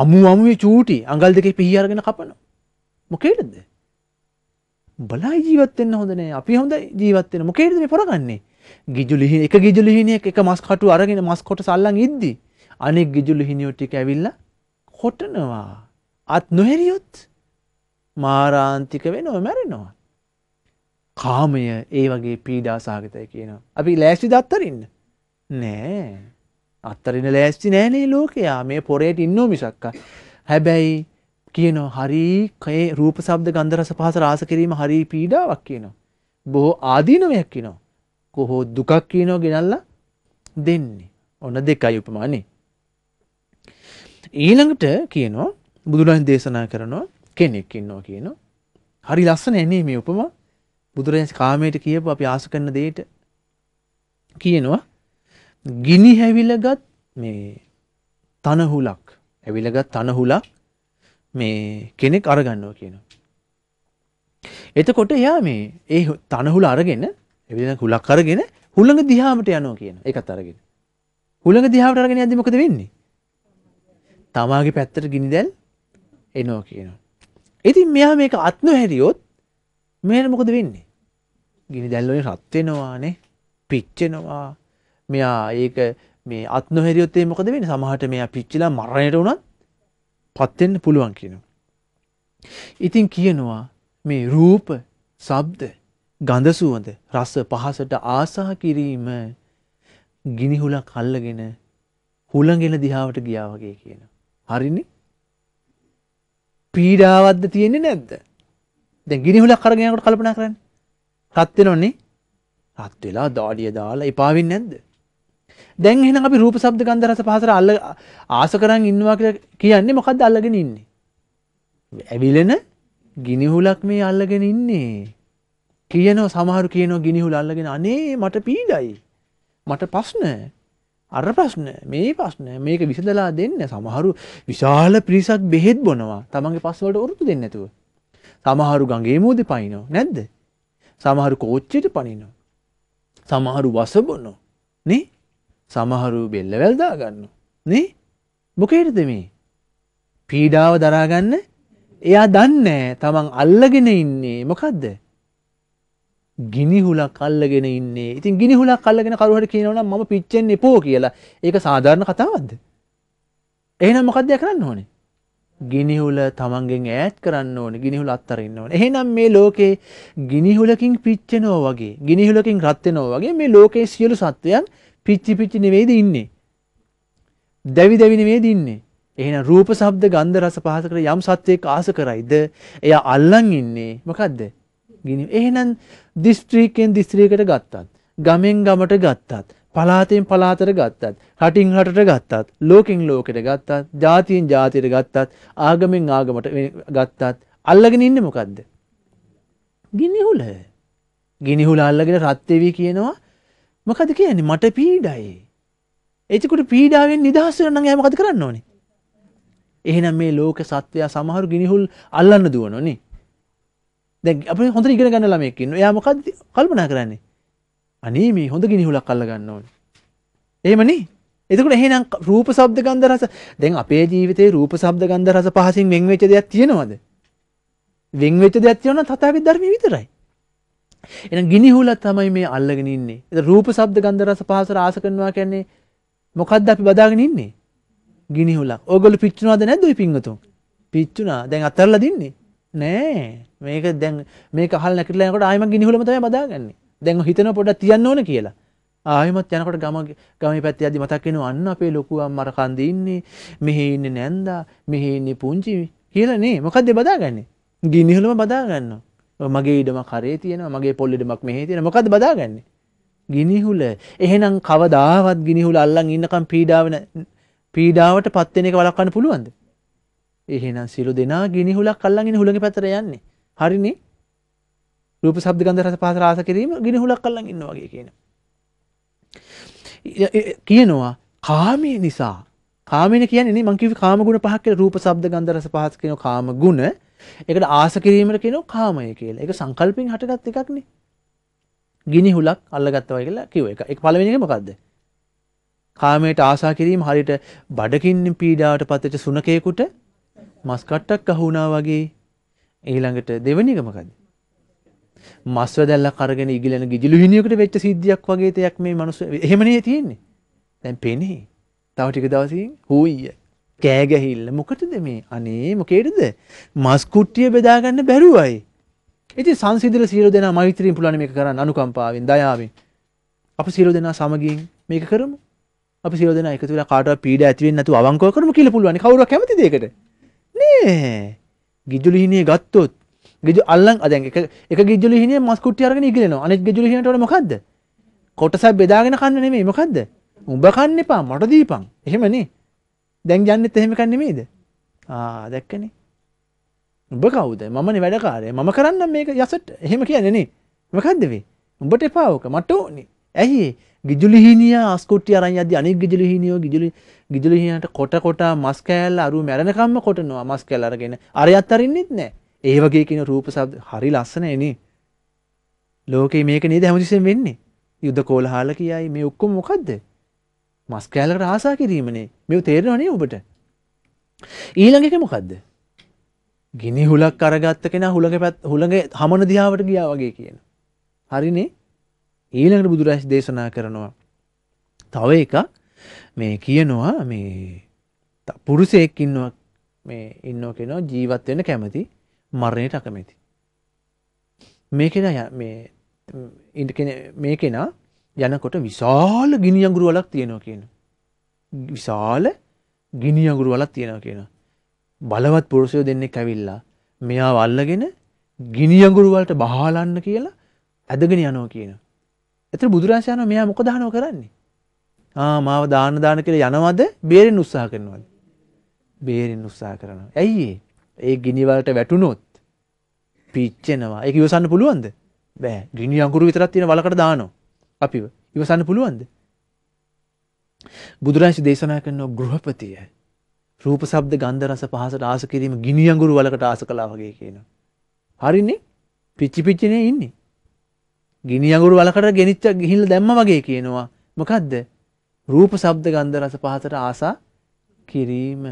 අමු අමුවේ චූටි අඟල් දෙකේ පිහියරගෙන කපන. මොකේටද. බලා ජීවත්වෙන්න හොඳනේ අපි හොඳ ජීවත්වෙන මොකේද මේ පොරගන්නේ ගිජුලිහි එක ගිජුලිහිනයක් එක මස්කටු අරගෙන මස්කොට සල්ලන් ඉද්දි අනෙක් ගිජුලිහිනිියෝටික ඇවිල්ල කොටනවා අත් නොහෙරියොත් මාරාන්තික වෙනව මැරෙනවා කාමය ඒ වගේ පීඩා සාගතය කියනවා. අපි ලෑස්ටි දත්තරින්න. නෑ අත්තරින ලෑස්ටි නෑනේ ලෝකයා මේ පොරයට ඉන්නෝ මිසක්ක. හැබැයි කියනවා හරි කයේ රූප සබ්ද ගන්ධරස පහස රාස කිරීම හරි පීඩාවක් කියනවා. බොහෝ ආදීනවයක් කියනවා. කොහෝ දුකක් කියනෝ ගෙනල්ලා දෙන්නේ. ඔන්න දෙකයි උපමානේ. ඊළඟට කියනවා බුදුරන් දේශනා කරනවා කෙනෙක් ඉන්නවා කියනවා. හරි ලස්සන ඇනේ මේ උපමා බුදුරජාණන් කාමයට කියපු අපි ආස කරන දෙයට කියනවා ගිනි හැවිලගත් මේ තනහුලක් ඇවිලගත් තනහුලක් මේ කෙනෙක් අරගන්නවා කියනවා. එතකොට එයා මේ ඒ තනහුල අරගෙන ඇවිලෙන හුලක් අරගෙන හුළඟ දිහාමට යනවා කියන එකත් අරගෙන. හුළඟ දිහාමට අරගෙන යද්දි මොකද වෙන්නේ? තමාගේ පැත්තට ගිනි දැල් එනවා කියනවා. ඉතින් මෙයා මේක අත් නොහැරියොත් මෙහෙට මොකද වෙන්නේ ගිනි දැල්ලෝනේ රත්වෙනවානේ පිච්චෙනවා මෙයා ඒක මේ අත් නොහැරියොත්තේ මොකද වෙන්නේ සමහරට මෙයා පිච්චිලා මරණයට උනත් පත් වෙන්න පුළුවන් කියනවා. ඉතින් කියනවා මේ රූප, ශබ්ද, ගඳ සුවඳ, රස පහසට ආසා කිරීම ගිනි හුලක් අල්ලගෙන හුලඟෙන දිහාවට ගියා වගේ කියනවා. හරිනේ? පීඩාවක්ද තියෙන්නේ නැද්ද? දැන් ගිනි හුලක් අරගෙන යනකොට කල්පනා කරන්න. රත් වෙනවනේ. රත් වෙලා දාඩිය දාලා එපා වෙන්නේ නැද්ද? දැන් එහෙනම් අපි රූප ශබ්ද ගන්ධ රස පහසර අල්ල ආස කරන් ඉන්නවා කියලා කියන්නේ මොකද්ද අල්ලගෙන ඉන්නේ? ඇවිලෙන ගිනි හුලක් මේ අල්ලගෙන ඉන්නේ. කියනෝ සමහරු කියනෝ ගිනි හුල අල්ලගෙන අනේ මට පීඩයි. මට ප්‍රශ්න. අර ප්‍රශ්න මේ ප්‍රශ්න මේක විසඳලා දෙන්න සමහරු විශාල පිරිසක් බෙහෙත් බොනවා. තමන්ගේ ප්‍රශ්න වලට උරුතු දෙන්නේ නැතුව. සමහරු ගඟේ මෝදේ පනිනවා නැද්ද? සමහරු කෝච්චියට පනිනවා. සමහරු වසබොනෝ නේ? සමහරු බෙල්ලවැල් දා ගන්නවා. නේ? මොකේද මේ? පීඩාව දරාගන්න එයා දන්නේ තමන් අල්ලගෙන ඉන්නේ මොකද්ද? ගිනි හුලක් අල්ලගෙන ඉන්නේ. ඉතින් ගිනි හුලක් අල්ලගෙන කරුහට කියනවනම් මම පිච්චෙන්න එපෝ කියලා. ඒක සාධාරණ කතාවක්ද? එහෙනම් මොකද්ද කරන්න ඕනේ? ගිනිහුල තමන්ගෙන් ඈත් කරන්න ඕන ගිනිහුල අත්තරන්න ඕන එහෙනම් මේ ලෝකේ ගිනිහුලකින් පිච්චනෝ වගේ ගිනිහුලකින් රත්වෙනෝ වගේ මේ ලෝකයේ සියලු සත්වයන් පිච්චි පිච්චි නෙවෙයිද ඉන්නේ. දැවි දැවිනිවේද ඉන්නේ. එහෙන රූප සබ්ද ගන්ධ රස පහස කර යම් සත්වයක ආස කරයිද එයා අල්ලන් ඉන්නේ මොකක්ද ගිනි එහෙනම් දිස්ත්‍රීකෙන් දිස්ත්‍රීකට ගත්තත් ගමෙන් ගමට ගත්තත් පලාතෙන් පලාතර ගත්තත් රටින් රටට ගත්තත් ලෝකින් ලෝකෙට ගත්තත් ජාතියෙන් ජාතියට ගත්තත් ආගමෙන් ආගමට ගත්තත් අල්ලගෙන ඉන්න මොකක්ද. ගිනිහුල ගිනිහුල අල්ලගෙන රත්තේවී කියනවා මොකද කියන්නේ මට පීඩයි. එතිකුට පීඩාවෙන් නිදහස්සරන්න යමකද කරන්න ඕනි. එහෙනම් මේ ලෝක සත්වයා සමහරු ගිනිහුල් අල්ලන්න දුවනොනේ. දැ අප හොඳ ඉගෙන ගන්න ළමයකින්න යාමකද කල්පනා කරන්නේ අනේ මේ හොඳ ගිනිහුලක් අල්ල ගන්න ඕන. එහෙමනේ. එතකොට එහෙනම් රූප ශබ්ද ගන්ධ රස දැන් අපේ ජීවිතේ රූප ශබ්ද ගන්ධ රස පහසින් වෙන් වෙච්ච දෙයක් තියෙනවද? වෙන් වෙච්ච දෙයක් තියෙනවා තථාගත ධර්මයේ විතරයි. එහෙනම් ගිනිහුල තමයි මේ අල්ලගෙන ඉන්නේ. ඒක රූප ශබ්ද ගන්ධ රස පහස රාස කරනවා කියන්නේ මොකද්ද අපි බදාගෙන ඉන්නේ? ගිනිහුලක්. ඕගොල්ලෝ පිච්චුනවද නැද්ද ওই පිංගතුන්? පිච්චුනා. දැන් අතල්ලා දින්නේ. නෑ. මේක දැන් මේක අහලා නැකිලා යනකොට ආයෙම ගිනිහුලම තමයි බදාගන්නේ. දැන් හිතන පොඩක් තියන්න ඕන කියලා. ආයෙමත් යනකොට ගම ගමේ පැත්තේ යද්දි මතක් වෙනවා අන්න අපේ ලොකු අම්මර කන්දේ ඉන්නේ මෙහි ඉන්නේ නැන්දා මෙහි ඉන්නේ පුංචි කියලා නේ මොකද්ද බදාගන්නේ ගිනිහලම බදාගන්නවා මගේ ඉඩමක් හරේ තියෙනවා මගේ පොල් ඉඩමක් මෙහි තියෙනවා මොකද්ද බදාගන්නේ ගිනිහුල එහෙනම් කවදාවත් ගිනිහුල අල්ලන් ඉන්නකම් පීඩාවන පීඩාවට පත් වෙන එක වළක්වන්න පුළුවන්ද එහෙනම් සිළු දෙනා ගිනිහුලක් අල්ලන් ඉන්න හුලගේ පැත්තට යන්නේ හරිනේ රූප ශබ්ද ගන්ධ රස පහස රාස කිරීම ගිනිහුලක් අල්ලන් ඉන්නවා වගේ කියන. කියනවා කාමයේ නිසා කාමයේ කියන්නේ නේ මං කිව්වේ කාම ගුණ පහක් කියලා රූප ශබ්ද ගන්ධ රස පහස කියන කාම ගුණ. ඒකට ආස කිරීමට කියනවා කාමය කියලා. ඒක සංකල්පෙන් හටගත් එකක් නේ. ගිනිහුලක් අල්ලගත්තා කියලා කිව්ව එක. ඒක පළවෙනි එක මොකද්ද? කාමයට ආසා කිරීම හරියට බඩකින් පීඩාවට පත්වෙච්ච සුනකේකුට මස් කට්ටක් අහු වුණා වගේ ඊළඟට දෙවෙනි එක මොකද්ද? මස්ව දැල්ල කරගෙන ඉගලන ගිජිලු හිනියකට වෙච්ච සිද්ධියක් වගේ තයක් මේ මනුස්ස එහෙමනේ තියෙන්නේ. දැන් පෙනේ. තව ටික දවසින් හූයිය. කෑ ගැහිල්ල මොකටද මේ? අනේ මොකේද? මස් කුට්ටිය බෙදා ගන්න බැරුවයි. ඉතින් සංසිඳිල සියලු දෙනා මෛත්‍රියෙන් පුළුවන් මේක කරන්න අනුකම්පාවෙන් දයාවෙන්. අපි සියලු දෙනා සමගියෙන් මේක කරමු. අපි සියලු දෙනා එකතු වෙලා කාටවත් පීඩ ඇති වෙන්නේ නැතුව අවංකව කරමු කියලා පුළුවන්. කවුරුවක් කැමතිද ඒකට? නෑ. ගිජුලිහිනේ ගත්තොත් ගෙජු අල්ලන් අදැන් එක එක ගිජුල හිනේ මස් කුට්ටි අරගෙන ඉගෙනවා අනෙක් ගෙජුල හිනේට වල මොකද්ද කොටසක් බෙදාගෙන කන්න නෙමෙයි මොකද්ද උඹ කන්න එපා මට දීපන් එහෙමනේ දැන් යන්නෙත් එහෙම කන්නේ නෙමෙයිද ආ දැක්කනේ උඹ කවුද මමනේ වැඩකාරය මම කරන්නම් මේක යසට එහෙම කියන්නේ නේ මොකද්ද වෙයි උඹට එපා ඕක මට ඕනේ ඇයි ගිජුලිහිනිය අස්කුට්ටි අරන් යද්දි අනෙක් ගිජුලිහිනියෝ ගිජුලි ගිජුලිහිනට කොට කොට මස් කෑල්ල අරු මැරෙනකම්ම කොටනවා මස් කෑල්ල අරගෙන අරයත් අරින්නෙත් නැහැ ඒ වගේ කියන රූප ශබ්ද හරි ලස්සනයි නේ. ලෝකේ මේක නේද හැමතිස්සෙම වෙන්නේ. යුද්ධ කෝලහල කියයි මේ ඔක්කොම මොකද්ද? මස් කෑල්ලකට ආසා කිරීමනේ. මේව තේරෙනව නේ ඔබට? ඊළඟ එක මොකද්ද? ගිනි හුලක් අරගත්ත කෙනා හුලඟ හුලඟ හමන දිහාවට ගියා වගේ කියන. හරිනේ? ඊළඟට බුදුරජාණන් දේශනා කරනවා. තව එකක් මේ කියනවා මේ පුරුෂයෙක් ඉන්නවා මේ ඉන්නෝ කෙනා ජීවත් වෙන්න කැමති මරණයට අකමැති. මේකෙන ඉඩ මේ කෙනා යනකොට විශාල ගිනි අගුරු වලක් තියෙනවා කියන. විශාල ගිනි අගුරු වලක් තියෙනවා කියන. බලවත් පුරුෂයෝ දෙන්නෙක් ඇවිල්ලා මෙයා වල්ලගෙන ගිනි අගුරු වලට බහලන්න කියලා ඇදගෙන යනවා කියන. එතන බුදුරජාණන් මෙයා මොකද අහනව කරන්නේ? ආ මාව දාන දාන කියලා යනවද? බේරෙන්න උත්සාහ කරනවද? බේරෙන්න උත්සාහ කරනවා. ඇයි ඒ? ඒ ගිනිවලට වැටුණොත් පිච්චෙනවා ඒක ඉවසන්න පුළුවන්ද බෑ ගිනි අඟුරු විතරක් තියෙන වලකට දානවා අපිව ඉවසන්න පුළුවන්ද බුදුරජාණන් දේශනා කරන ගෘහපතිය රූප ශබ්ද ගන්ධ රස පහසට ආස කිරීම ගිනි අඟුරු වලකට ආස කළා වගේ කියනවා හරිනේ පිච්චි පිච්චිනේ ඉන්නේ ගිනි අඟුරු වලකට ගෙනිච්ච ගිහිල්ලා දැම්ම වගේ කියනවා මොකද්ද රූප ශබ්ද ගන්ධ රස පහසට ආසා කිරීම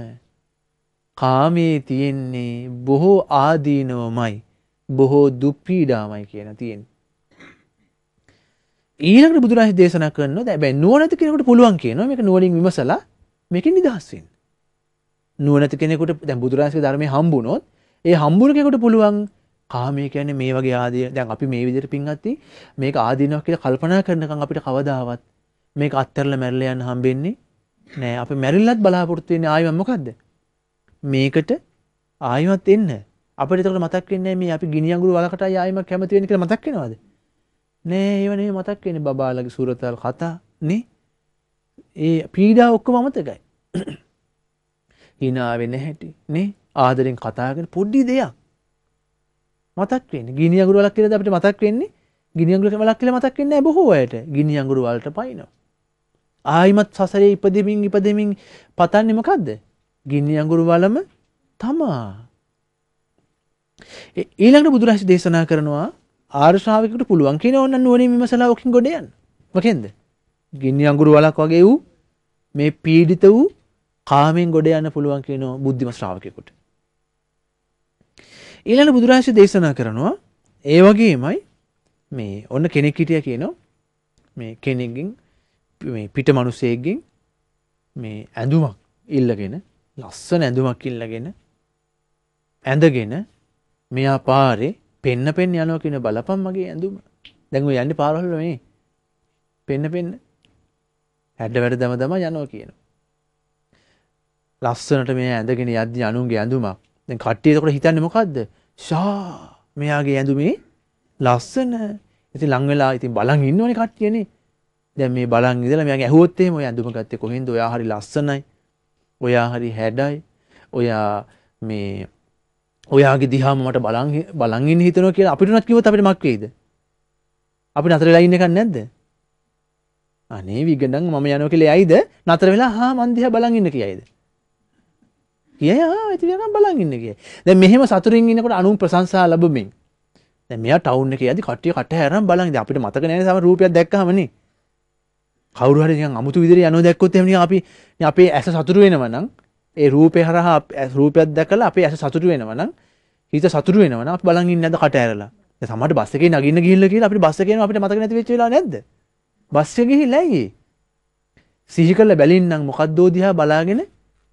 කාමයේ තියෙන්නේ බොහෝ ආදීනවමයි බොහෝ දුප්පීඩාමයි කියන තියෙන්. ඊලකට බුදුරහි දේශන කරන්න දැබැ නුවනැති කෙනෙකුට පුළුවන් කියන එක නුවලින් විමසලා මේක නිදහස්වෙන්. නුවනැති කෙනෙකුට දැ බුදුරහසේ ධර්මය හම්බුණොත් ඒ හම්බුණ කෙකුට පුළුවන් කාමය කියන්නේ මේ වගේ ආදය දැන් අපි මේ විදිර පින්ගත්ති මේක ආදීනක් කියට කල්පනා කරනකම් අපිට කවදාවත් මේක අත්තරල මැරලයන් හම්බෙන්නේ නෑ අප මැරිල්ලත් බලාපොරත්තුවෙන්නේ ආයමකක්ද මේකට ආයමත් එන්න අපිට එතකොට මතක් වෙන්නේ මේ අපි ගිනි අඟුරු වලකටයි ආයෙම කැමති වෙන්නේ කියලා මතක් වෙනවද? නෑ ඒව නෙමෙයි මතක් වෙන්නේ බබාලගේ සූරතල් කතා නේ. ඒ පීඩා ඔක්කොම අමතකයි. hina වෙන්නේ නැහැටි නේ. ආදරෙන් කතා කරන පොඩි දෙයක්. මතක් වෙන්නේ ගිනි අඟුරු වලක් කියලාද අපිට මතක් වෙන්නේ? ගිනි අඟුරු වලක් කියලා මතක් වෙන්නේ නෑ බොහෝ අයට. ගිනි අඟුරු වලට පයින්නවා. ආයිමත් සසරේ ඉපදෙමින් ඉපදෙමින් පතන්නේ මොකද්ද? ගිනි අඟුරු වලම තමා. ඊළඟට බුදුරජාණන් දේශනා කරනවා ආර්ය ශ්‍රාවකෙකුට පුළුවන් කියන ඕන නුවණින් විමසලා ඔකින් ගොඩ යන්න. මොකෙන්ද? ගිනි අඟුරු වලක් වගේ වූ මේ පීඩිත වූ කාමෙන් ගොඩ යන්න පුළුවන් කියන බුද්ධිම ශ්‍රාවකෙකුට. ඊළඟ බුදුරජාණන් දේශනා කරනවා ඒ වගේමයි මේ ඔන්න කෙනෙක් හිටියා කියනවා මේ කෙනෙක්ගෙන් මේ පිට මිනිසෙක්ගෙන් මේ ඇඳුමක් ඉල්ලගෙන ලස්සන ඇඳුමක් ඉල්ලගෙන ඇඳගෙන මෙයා පාරේ පෙන්න පෙන් යනවා කියන බලපම් මගේ ඇඳුම දැඟු යන්න පාරහල මේ පෙන්න පෙන්න හැඩ වැඩ දම දම යනවා කියන. ලස්සනට මේ ඇඳගෙන යද්දි අනුන්ගේ ඇඳුමක් දැන් කට්ටියතකොට හිතන්න මොකක්ද ශා මෙයාගේ ඇඳුමේ ලස්සන ඇති ලංවෙලා ඉතින් බලන් ඉන්නවනි කට්ටියනේ දැන් මේ බලන් ඉදලා මෙයාගේ ඇහුවොත් එහෙම ඔය ඇඳුම ගත්තේ කොහෙන්ද ඔයා හරි ලස්සනයි ඔයා හරි හැඩයි ඔයා මේ ඔයාගේ දිහාම මට බලන් බලන්ගින් හිතනවා කියලා අපිට උනත් කිව්වොත් අපිට මක් වෙයිද? අපි නතර වෙලා ඉන්න එකක් නැද්ද? අනේ විගණන් මම යනවා කියලා ඇයිද? නතර වෙලා හා මන් දිහා බලන් ඉන්න කියයිද? කියයි ආ ඉතින් යනවා බලන් ඉන්න කියයි. දැන් මෙහෙම සතුටින් ඉන්නකොට අනුන් ප්‍රශංසා ලැබෙමින් දැන් මෙයා ටවුන් එකේ යද්දි කට්ටිය කට හැරන් බලන් ඉඳි අපිට මතක නැහැ සම රූපයක් දැක්කම නේ. කවරුහරි අමුතු විදිර යනු දැක්කොත් එම අපි අපේ ඇස සතුරු වෙනවනම් ඒ රූපය හරහා රූපයක් දැකලා අපේ ඇස සතුරු වෙනවනම් හිත සතුරු වෙනවන අප බලගින් නැද කට ඇරලා සමට බස්සක නගන්න ගිල්ලකි අපි බස්සකන අපට මතක නැති වෙච්චලා නැද බස්සගහි ලැයි සිහි කල බැලින්නම් මොකක්දෝ දිහා බලාගෙන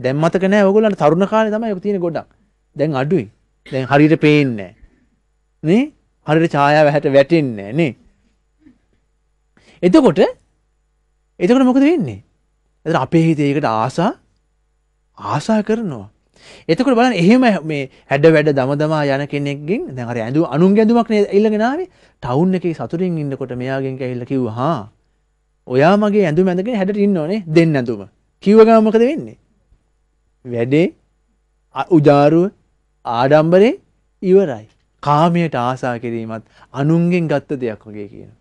දැම් මතක නෑ ඔගොලන්න තරුණ කාලය තම යක තියෙන ගොඩක් දැන් අඩුයි දැන් හරිට පේන්නේ නේ හරිට ඡායාව හැට වැටෙන්නේ නේ එතකොට එතකට මොකද වෙන්නේ ඇ අපේ හිතේකට ආසා ආසා කරනවා එතකට බලන් එහෙම මේ හැඩ වැඩ දමදමා යන කෙනෙක්ගෙන් දැහර ඇඳු අනුන් ගැඳුමක් ඉල්ලගෙනාව ටවුන් එක සතුරින් ඉන්නකොට මෙයාගෙන් ඇල්ල කිව් හා ඔයා මගේ ඇඳු මැඳගෙන හැට ඉන්න ඕනේ දෙන්න ඇඳුම කිව්වගමකද වෙන්නේ වැඩේ උජාරුව ආඩම්බරේ ඉවරයි කාමයට ආසා කිරීමත් අනුන්ගෙන් ගත්ත දෙයක් වගේ කියන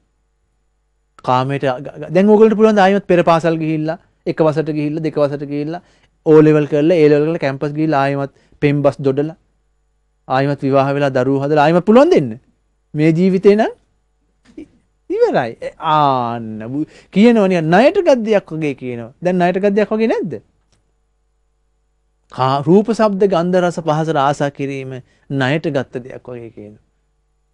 කාමයට දැන් ඕගලට පුළුවන් ආයෙත් පෙර පාසල් ගිහිල්ලා එක වසරට ගිහිල්ලා දෙක වසරට ගිහිල්ලා ඕ ලෙවල් කරලා ඒ ලෙවල් කරලා කැම්පස් ගිහිල්ලා ආයෙමත් පෙම්බස් දොඩලා ආයෙමත් විවාහ වෙලා දරුවෝ හදලා ආයෙමත් පුළුවන් දෙන්න මේ ජීවිතේ නම් ඉවරයි ආන්න කියනවනේ ණයට ගද්දයක් වගේ කියනවා. දැන් ණයට ගද්දයක් වගේ නැද්ද? කා රූප ශබ්ද ගන්ධ රස පහස ආසා කිරීම ණයට ගත්ත දෙයක් වගේ කියනවා.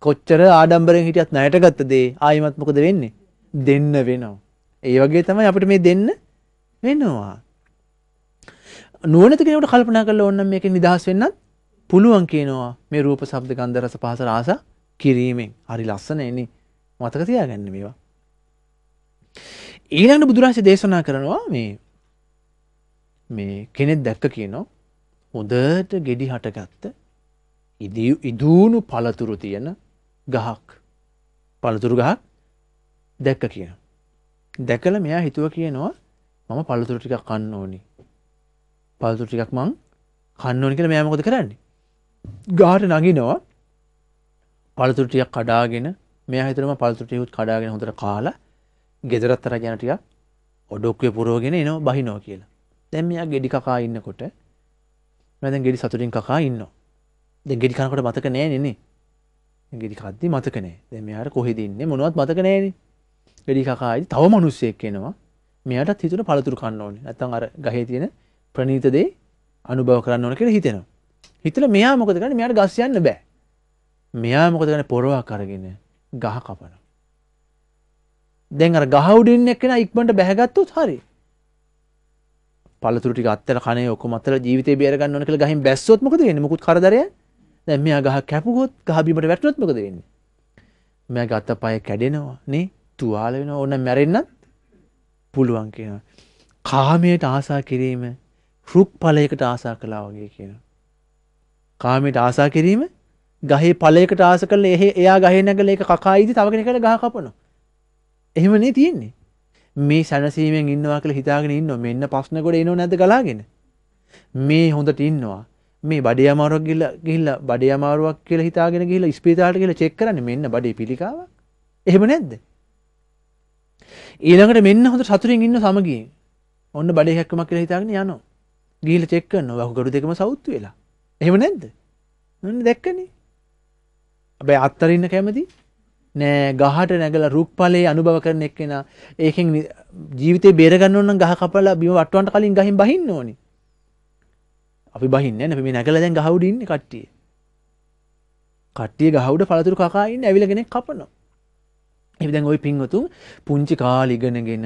කොච්චර ආඩම්බරෙන් හිටියත් ණයට ගත්ත දේ ආයිමත් මොකද වෙන්නේ? දෙන්න වෙනවා. ඒ වගේ තමයි අපිට මේ දෙන්න වෙනවා. නුවණති කෙනෙකුට කල්පනා කරලා ඕනනම් මේකෙන් නිදහස් වෙන්නත් පුළුවන් කියනවා මේ රූප ශබ්ද ගන්ධ රස පහස රස කිරීමෙන්. හරි ලස්සනනේ. මතක තියාගන්න මේවා. ඊළඟට බුදුරජාණන් දේශනා කරනවා මේ මේ කෙනෙක් දැක්ක කියනවා හොඳට ගෙඩි හටගත්ත ඉදූණු පළතුරු තියෙන ගහක් පළතුරු ගහක් දැක්ක කියන. දැකල මෙයා හිතුව කියනවා මම පළතුර ටිකක් කන්න ඕනි. පළතුර ටිකක් මං කන්න ඕනි කියලා මෙයා මොකද කරන්නේ? ගාට නගිනවා. පළතුර ටිකක් කඩාගෙන මෙයා හිතනවා පළතුර ටිකුත් කඩාගෙන හොඳට කාලා ගෙදරත් අර යන ටිකක් ඔඩොක්කේ පුරවගෙන එනවා බහිනවා කියලා. දැන් මෙයා ගෙඩි කකා ඉන්නකොට මම දැන් ගෙඩි සතුටින් කකා ඉන්නවා. දැන් ගෙඩි කනකොට මතක නෑ නේ නේ. ගෙඩි කද්දි මතක නෑ. දැන් මෙයාට කොහෙද ඉන්නේ මොනවත් මතක නෑනේ. ගෙඩි කකායි තව මනුස්සයෙක් එනවා මෙයටත් හිතුන පළතුරු කන්න ඕනේ නැත්තම් අර ගහේ තියෙන ප්‍රනීත දේ අනුභව කරන්න ඕන කියලා හිතෙනවා. හිතලා මෙයා මොකද කරන්නේ? මෙයාට ගස් යන්න බෑ. මෙයා මොකද කරන්නේ? පොරවක් අරගෙන ගහ කපනවා. දැන් අර ගහ උඩින් එක්කෙනා ඉක්මනට බැහැගත්තොත් හරි. පළතුරු ටික අත්තර කනේ ඔක්කොම අත්තර ජීවිතේ බේර ගන්න ඕන කියලා ගහින් බැස්සොත් මොකද වෙන්නේ? මොකුත් කරදරයක්. දැන් මෙයා ගහ කැපුවොත් ගහ බිමට වැටුනොත් මොකද වෙන්නේ? මෙයාගේ අතපය කැඩෙනවා නේ? තුවාල වෙන ඕන මැරෙන්න්නත් පුළුවන් කියන. කාමයට ආසා කිරීම රුක් පලයකට ආසා කලා වගේ කියන. කාමයට ආසා කිරීම ගහේ පලයකට ආස කල එහ එයා ගහ නැගල එක කකායිද තවගෙන කළ ගහ කපනවා. එහෙමනේ තියෙන්නේ. මේ සැනසීමෙන් ඉන්නවා කළ හිතාගෙන ඉන්න මෙන්න පස්සනකොට එනෝ නැද කලාගෙන. මේ හොඳට ඉන්නවා මේ බඩ අමාරුවක් ගිල්ල ගිල්ල බඩ අමාරුවක් කියලා හිතාගෙන ගිහිලා ස්පිතාලට කියලා චෙක් කරන්නේ මෙන්න බඩේ පිළිකාවක්. එහෙම නැද්ද? ඊළඟට මෙන්න හොඳ සතුරින් ඉන්න සමගියෙන් ඔන්න බඩේ හැක්කමක් කියලා හිතාගෙන යනවා. ගිහිල්ලා චෙක් කරනවා වකුගඩු දෙකම සවුත් වෙලා. එහෙම නැද්ද? නෝනේ දැක්කනේ. හැබැයි අත්තරින්න කැමති නෑ ගහට නැගලා රුක්පලේ අනුභව කරන එක්කෙනා ඒකෙන් ජීවිතේ බේර ගන්න ඕන නම් ගහ කපලා බිම වට්ටවන්න කලින් ගහින් බහින්න ඕනේ. අපි බහින්නේ නැහැ මේ නැගලා දැන් ගහ උඩ ඉන්නේ කට්ටිය. කට්ටිය ගහ උඩ පළතුරු කකා ඉන්නේ ඇවිලගෙන කපනවා. එවිදැන් ඔයි පින්වතුන් පුංචි කාල ඉගෙනගෙන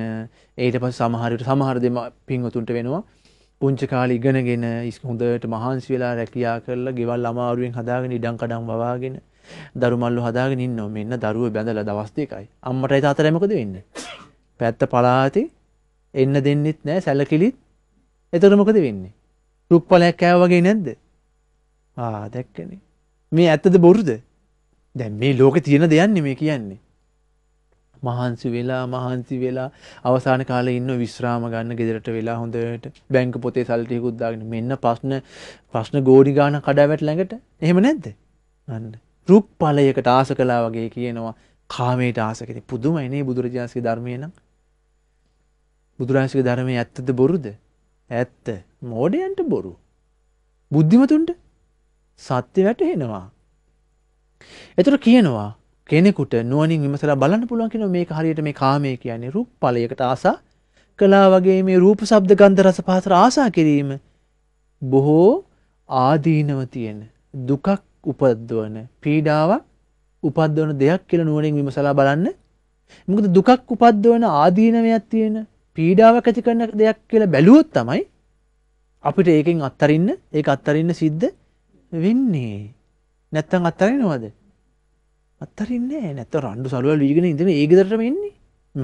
ඒට පස් සමහරට සමහර දෙම පින්වතුන්ට වෙනවා පුංචි කාල ඉගෙනගෙන ඉස් හොඳට මහන්සි වෙලා රැකියා කරලා ගෙවල් අමාරුවෙන් හදාගෙන ඉඩම් කඩම් වවාගෙන දරුමල්ලු හදාගෙන ඉන්නවා මෙන්න දරුව බැඳලා දවස් දෙකයි අම්මටයි තාතටයි මොකද වෙන්නේ පැත්ත පලාතේ එන්න දෙන්නෙත් නෑ සැලකිලිත් එතකොට මොකද වෙන්නේ රුක්පලයක් කෑව වගේ නැද්ද ආ දැක්කනේ මේ ඇත්තද බොරුද දැන් මේ ලෝකේ තියෙන දෙයක් නෙමෙයි කියන්නේ මහන්සි වෙලා මහන්සි වෙලා අවසාන කාලේ ඉන්න විශ්‍රාම ගන්න ගෙදරට වෙලා හොඳට බැංක පොතේ සල්ටියකුත් දාගෙන මෙන්න ප්‍රශ්න ප්‍රශ්න ගෝඩි ගාන කඩාවැට ළඟට එහෙම නැද්ද? අන්න රුක් ඵලයකට ආස කළා වගේ කියනවා කාමයට ආස කෙරේ පුදුමයි නේ බුදුරජාණන්ගේ ධර්මය නම් බුදුරජාණන්ගේ ධර්මයේ ඇත්තද බොරුද? ඇත්ත. මෝඩයන්ට බොරු. බුද්ධිමතුන්ට සත්‍ය වැටහෙනවා. එතකොට කියනවා කෙනෙකුට නුවනින් විමසලා බලන්න පුළුවන් කියන මේක හරියට මේ කාමය කියන්නේ රූප ඵලයකට ආසා කළා වගේ මේ රූප ශබ්ද ගන්ධ රස පහස ආසා කිරීම බොහෝ ආදීනව තියෙන දුකක් උපද්දවන පීඩාවක් උපද්දවන දෙයක් කියලා නුවණින් විමසලා බලන්න. මොකද දුකක් උපද්දවන ආදීනමයක් තියෙන පීඩාවක් ඇති කරන දෙයක් කියලා බැලුවොත් තමයි අපිට ඒකෙන් අත්තරින්න ඒක අත්තරින්න සිද්ධ වෙන්නේ. නැත්තම් අත්තරිනවද? අත්තරන්නේ නැත රන්ඩු සලුවල් වීගෙන ඉඳම ඒගෙදරට මෙන්නේ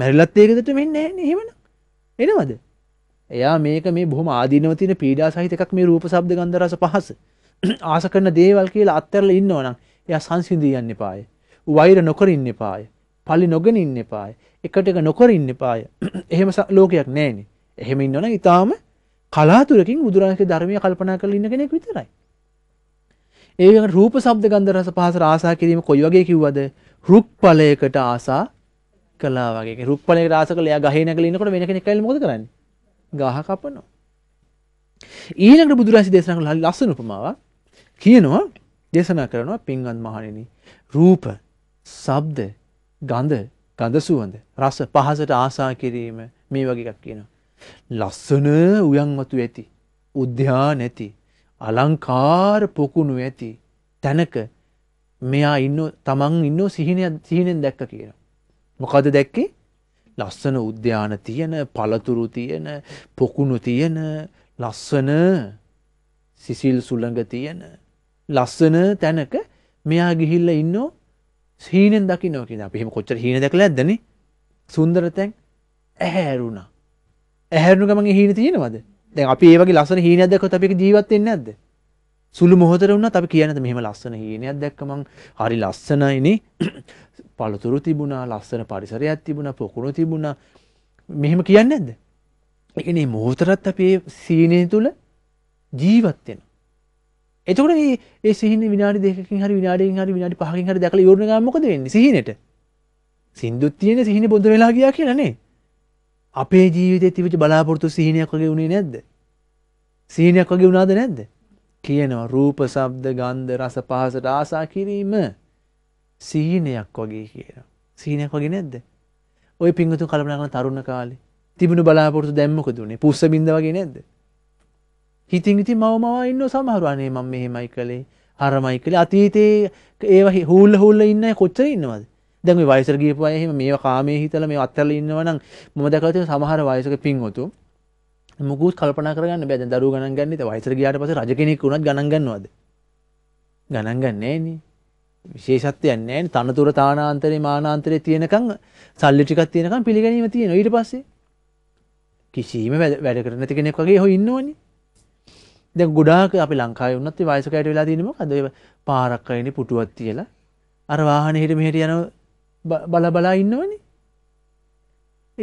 මැරිලත් ඒකෙදට මෙන්න හෙමන එනවද එයා මේක මේ බොහම ආදීනව තින පීඩා සහිතකක් මේ රූප සබ්ද ගන්දරස පහස ආස කරන දේවල් කියලා අත්තරල ඉන්න ඕනම් එය සංසිින්දී යන්න පාය වෛර නොකර ඉන්න පාය පලි නොගෙන ඉන්න පාය එකට එක නොකර ඉන්න පාය එහෙම ලෝකයක් නෑනේ එහෙම ඉන්නවන ඉතාම කලාතුරකින් බුදුරන්ගේ ධර්මය කල්පනා කල ඉන්න කෙනෙක් විතරයි ඒ රූප සබ්ද ගන්ධ රස පහස ආසා කිරීම කොයි වගේ කිව්වද? රුක්පලයකට ආසා කළා වගේ. රුක්පලයකට ආසා කළා. එයා ගහේ නැගලා ඉන්නකොට වෙන කෙනෙක් ඇවිල්ලා මොකද කරන්නේ? ගහ කපනවා. ඊළඟට බුදුරජාණන් දේශනා කළ ලස්සන උපමාවක් කියනවා දේශනා කරනවා පින්වත් මහණෙනි. රූප, ශබ්ද, ගන්ධ, ගඳ සුවඳ, රස පහසට ආසා කිරීම මේ වගේ එකක් කියනවා. ලස්සන උයන් මතු ඇති. උද්‍යාන ඇති අලංකාර පොකුණු ඇති තැනක මෙයා ඉන්න තමන් ඉන්න සිහිනෙන් දැක්ක කියන. මොකද දැක්කේ ලස්සන උද්‍යාන තියෙන පළතුරු තියෙන පොකුණු තියෙන ලස්සන සිසිල් සුළඟ තියෙන ලස්සන තැනක මෙයා ගිහිල්ල ඉන්න සීනෙන් දකි නෝ කියෙන පිහිම කොච්චර හින දැකළ ඇදන සුන්දරතැන් ඇහැරුණා ඇහැරුණු ගමගේ හීන තියෙනවද දැන් අපි ඒ වගේ ලස්සන හීනයක් දැක්කොත් අපි ඒක ජීවත් වෙන්නේ නැද්ද? සුළු මොහොතට වුණත් අපි කියන්නේ මෙහෙම ලස්සන හීනයක් දැක්ක මං හරි ලස්සනයිනේ. පළතුරු තිබුණා, ලස්සන පරිසරයක් තිබුණා, පොකුණු තිබුණා. මෙහෙම කියන්නේ නැද්ද? ඒ කියන්නේ මොහොතරත් අපි මේ සීනේ තුල ජීවත් වෙනවා. එතකොට මේ මේ සිහින විනාඩි දෙකකින් හරි විනාඩියකින් හරි විනාඩි පහකින් හරි දැකලා ඉවරන ගමන් මොකද වෙන්නේ? සිහිනෙට. සින්දුත් තියෙන සිහින බොඳ වෙලා ගියා කියලා නේ. අපේ ජීවිතය තිවිච බලාපොරතු සිහිනයක් වගේ වුණේ නැද්ද. සිහිනයක් වගේ වුණාද නැද්ද. කියනවා රූප සබ්ද ගන්ධ රස පහසට ආසා කිරීම සීනයක් වගේ කියන. සීනයක් වගේ නැද්ද. ඔය පිංගතු කලපනගන තරුණ කාලේ තිබුණු බලාපොරතු දැම්මක දුන්නේ පුස්ස බිඳ වගේ නැද්ද. හිතින් ඉති මවමවා ඉන්න සමහරුවනේ මම මෙහෙමයි කළේ හරමයි කළේ අතීතයේ ඒවහි හූල්ල හුල්ල ඉන්න කොච්චර ඉන්නවද දැන් මේ වයසට ගියපු අය එහෙම මේවා කාමයේ හිතලා මේවා අත්හැරලා ඉන්නවා නම් මම දැකලා තියෙන සමහර වයසක පින්වතු මොකුත් කල්පනා කරගන්න බෑ දැන් දරුවෝ ගණන් ගන්නෙ ඉතින් වයසට ගියාට පස්සේ රජ කෙනෙක් වුණත් ගණන් ගන්නවද ගණන් ගන්නෑ නේ විශේෂත්වයක් නැහැ නේ තනතුර තානාන්තරේ මානාන්තරේ තියෙනකන් සල්ලි ටිකක් තියෙනකන් පිළිගැනීම තියෙනවා ඊට පස්සේ කිසිම වැඩ කර නැති කෙනෙක් වගේ හො ඉන්නවනේ දැන් ගොඩාක් අපි ලංකාවේ වුණත් මේ වයසකයට වෙලා තියෙන්නේ මොකද ඔය පාරක් අයිනේ පුටුවක් තියලා අර වාහනේ හිට මෙහෙට යනවා බලබලා ඉන්නවනේ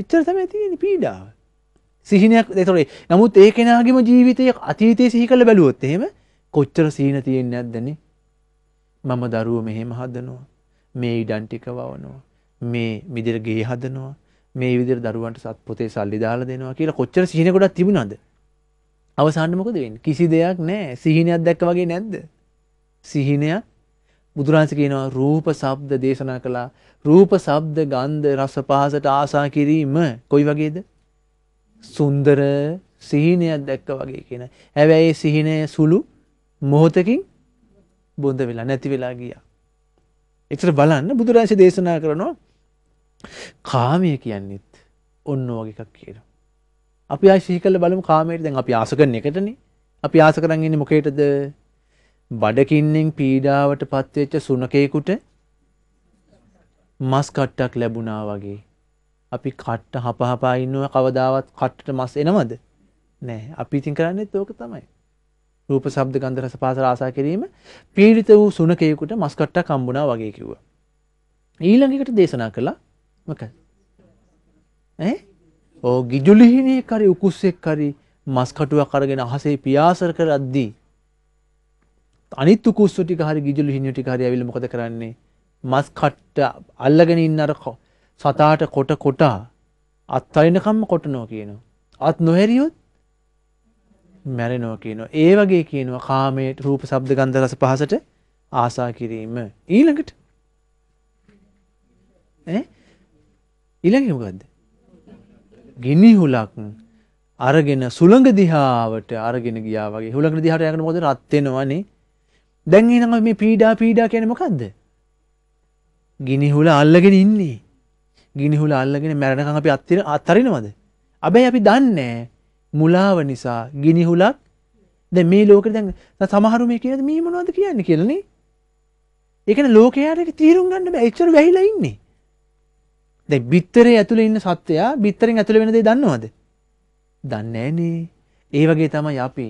එච්චර තම ඇතිගෙන පීඩාව සිහිනයක් දෙතොරේ නමුත් ඒ කෙනගේම ජීවිතය අතීතය සිහි කළ බැලුවොත් එහෙම කොච්චර සීන තියෙන්න්න ඇදදනේ මම දරුව මෙහෙම හදනවා මේ ඉඩන්ටික වවනවා මේ මිදිරගේ හදනවා මේ විදිර දරුවන්ට සත් පොතේ සල්ලි දාලා දෙනවා කියලා කොච්චර සිහිනකොඩක් තිබුණද අවසාන්නමක දෙවෙන් කිසි දෙයක් නෑ සිහිනයක් දැක්ක වගේ නැද්ද සිහිනයක් බුදුරාන්ස කියනවා රූප සබ්ද දේශනා කළා රූප, ශබ්ද, ගන්ධ, රස, පහසට ආසා කිරීම කොයි වගේද? සුන්දර සිහිනයක් දැක්ක වගේ කියන. හැබැයි සිහිනය සුළු මොහොතකින් බොඳ වෙලා නැති වෙලා ගියා. එතකොට බලන්න බුදුරජාණන් දේශනා කරනවා කාමය කියන්නේත් ඔන්න වගේ එකක් කියනවා. අපි ආයි සිහි කරලා බලමු කාමයට දැන් අපි ආස කරන එකටනේ. අපි ආස කරන් ඉන්නේ මොකේටද? බඩකින්නෙන් පීඩාවට පත්වෙච්ච සුනකේකුට මස් කට්ටක් ලැබුණා වගේ. අපි කට්ට හපහපා ඉන්නුව කවදාවත් කට්ට මස් එනවද නෑ අපි ඉතින් කරන්නෙත් ඕක තමයි. රූප සබ්ද ගන්ධ රස පාස ආසා කිරීම පීඩිත වූ සුනකයෙකුට මස් කට්ටක් හම්බුණා වගේ කිව්ව. ඊළඟකට දේශනා කළා මොකද? ඈ? ඕ ගිජුලිහිණියෙක් කරි උකුස්සෙක් කරි මස් කටුවක් අරගෙන අහසේ පියාසර කරද්දී අනිත් උකුස්සු ටික හරි ගිජුලිහිණිය ටික හරි ඇවිල්ලා මොකද කරන්නේ? මස් කට්ට අල්ලගෙන ඉන්න අර සතාට කොට කොටා අත්තරිනකම්ම කොටනෝ කියනවා. අත් නොහැරියොත් මැරෙනෝ කියනවා. ඒ වගේ කියනවා කාමයට රූප ශබ්ද ගන්ධ රස පහසට ආසා කිරීම. ඊළඟට ඈ ඊළඟට මොකද්ද? ගිනි හුලක් අරගෙන සුළඟ දිහාවට අරගෙන ගියා වගේ. හුලඟ දිහාට යනකොට මොකද රත් වෙනවනේ. දැන් එනවා මේ පීඩා පීඩා කියන්නේ මොකද්ද? ගිනිහුල අල්ලගෙන ඉන්නේ ගිනිහුල අල්ලගෙන මැරණකං අපි අත්තර අත්තරිනවද අබැයි අපි දන්නේ මුලාව නිසා ගිනිහුලක් ද මේ ලෝක දැන් සමහරු මේ කියද මේ මොනවද කියන්න කියලනේ ඒකන ලෝකයාට තීරුම් ගන්න එච්චර වැහිලා ඉන්නේ දැ බිත්තරේ ඇතුළ ඉන්න සත්වයා බිත්තරෙන් ඇතුළ වෙනදේ දන්නවාද දන්නෑනේ ඒ වගේ තමයි අපි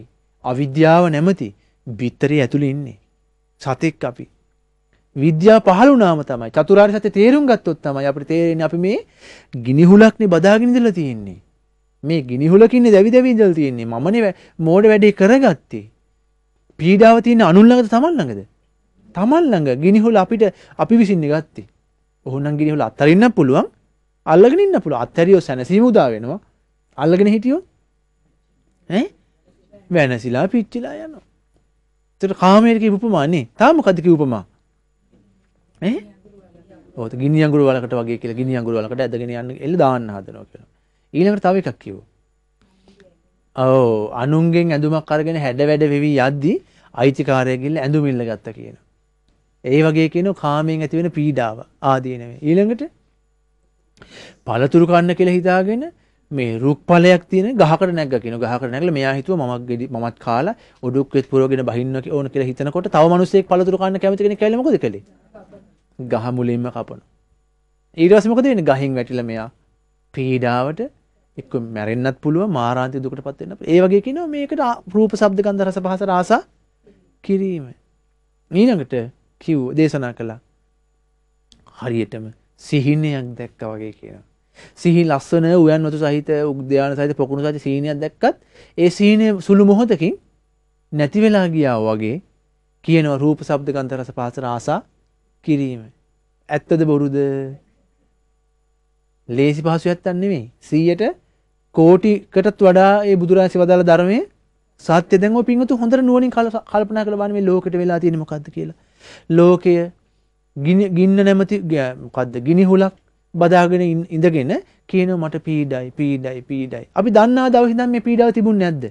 අවිද්‍යාව නැමති බිත්තරේ ඇතුළ ඉන්නේ සතෙක් අපි විද්‍යා පහළුනාම තමයි චතුරාර් සත්‍ය තේරුම් ගත්තොත් තමයි අපට තේරෙන අපි මේ ගිනිහුලක්න බදාගෙනදල තියෙන්නේ මේ ගිනිහුලකින්න දැවි දැවිදල් තියෙන්නේ මන මෝඩ වැඩේ කරගත්තේ පීඩාව තියන්න අනුල්ලඟද තමල්ලඟද තමල්ලඟ ගිනිහුල අපිට අපි විසින්න ගත්තේ ඔහුනම් ගිනිහුල අත්තරන්න පුළුවන් අල්ලගෙනන්න පුළුව අත්තරියෝ සැනසීමුදා වෙනවා අල්ලගෙන හිටියෝ වැනසිලා පිච්චිලා යනවා තට කාමයක උපමාන්නේ තාම කතික උපමා ඒ ඕත ගිනි අඟුරු වලකට වගේ කියලා ගිනි අඟුරු වලකට ඇදගෙන යන්න එල්ල දාන්න හදනවා කියලා. ඊළඟට තව එකක් කිව්වා. ඔව් අනුන්ගෙන් ඇඳුමක් අරගෙන හැඩ වැඩ වෙවි යද්දී අයිතිකාරය ගිල්ල ඇඳුම ඉල්ල ගත්තා කියනවා. ඒ වගේ කියනවා කාමයෙන් ඇති වෙන පීඩාව ආදී නෙමෙයි. ඊළඟට පළතුරු කන්න කියලා හිතාගෙන මේ රුක් ඵලයක් තියෙන ගහකට නැග්ග කියන ගහකට නැගලා මෙයා හිතුවා මමත් ගෙඩි මමත් කාලා ඔඩුක්කෙත් පුරවගෙන බහින්න ඕන කියලා හිතනකොට තව මිනිස්සෙක් පළතුරු කන්න කැමති කෙනෙක් කැවිලා මොකද කළේ? ගහ මුලින්ම කපන. ඊටවසමකද වෙන ගහින් වැටිල මෙයා පීඩාවට එක් මැරෙන්න්නත් පුළුව මාරාන්ති දුකට පත්වන්න ඒවගේ කියන මේකට රූප සබ්ද කන්ද රස පහස රාසා කිරීම. මීනඟට කිව් දේශනා කළා හරියටම සිහිනයක් දැක්ක වගේ කියන. සිහි ලස්සන උයන් වතු සහිත උද්‍යාන සහිත පොකුණු සහිත සීනයක් දැක්කත් ඒ සීනය සුළු මොහොතකින් නැතිවෙලා ගියා වගේ කියනව රූප සබ්ද ගන්තරස පාසර ආසා කිරීම. ඇත්තද බොරුද ලේසි පහසු ඇත්තන් නෙමේ සීයට කෝටිකටත් වඩා ඒ බුදුරාසි වදාළ ධර්මය සත්‍ය දැන් ඔය පින්වතු හොඳට නුවණින් කල්පනා කරලා බලන්න මේ ලෝකෙට වෙලා තියෙන්නේ මොකද්ද කියලා. ලෝකය ගින්න නැමැති මොකද්ද? ගිනි හුලක් බදාගෙන ඉඳගෙන කියනවා මට පීඩයි පීඩයි පීඩයි. අපි දන්නා දවස් ඉඳන් මේ පීඩාව තිබුණේ නැද්ද?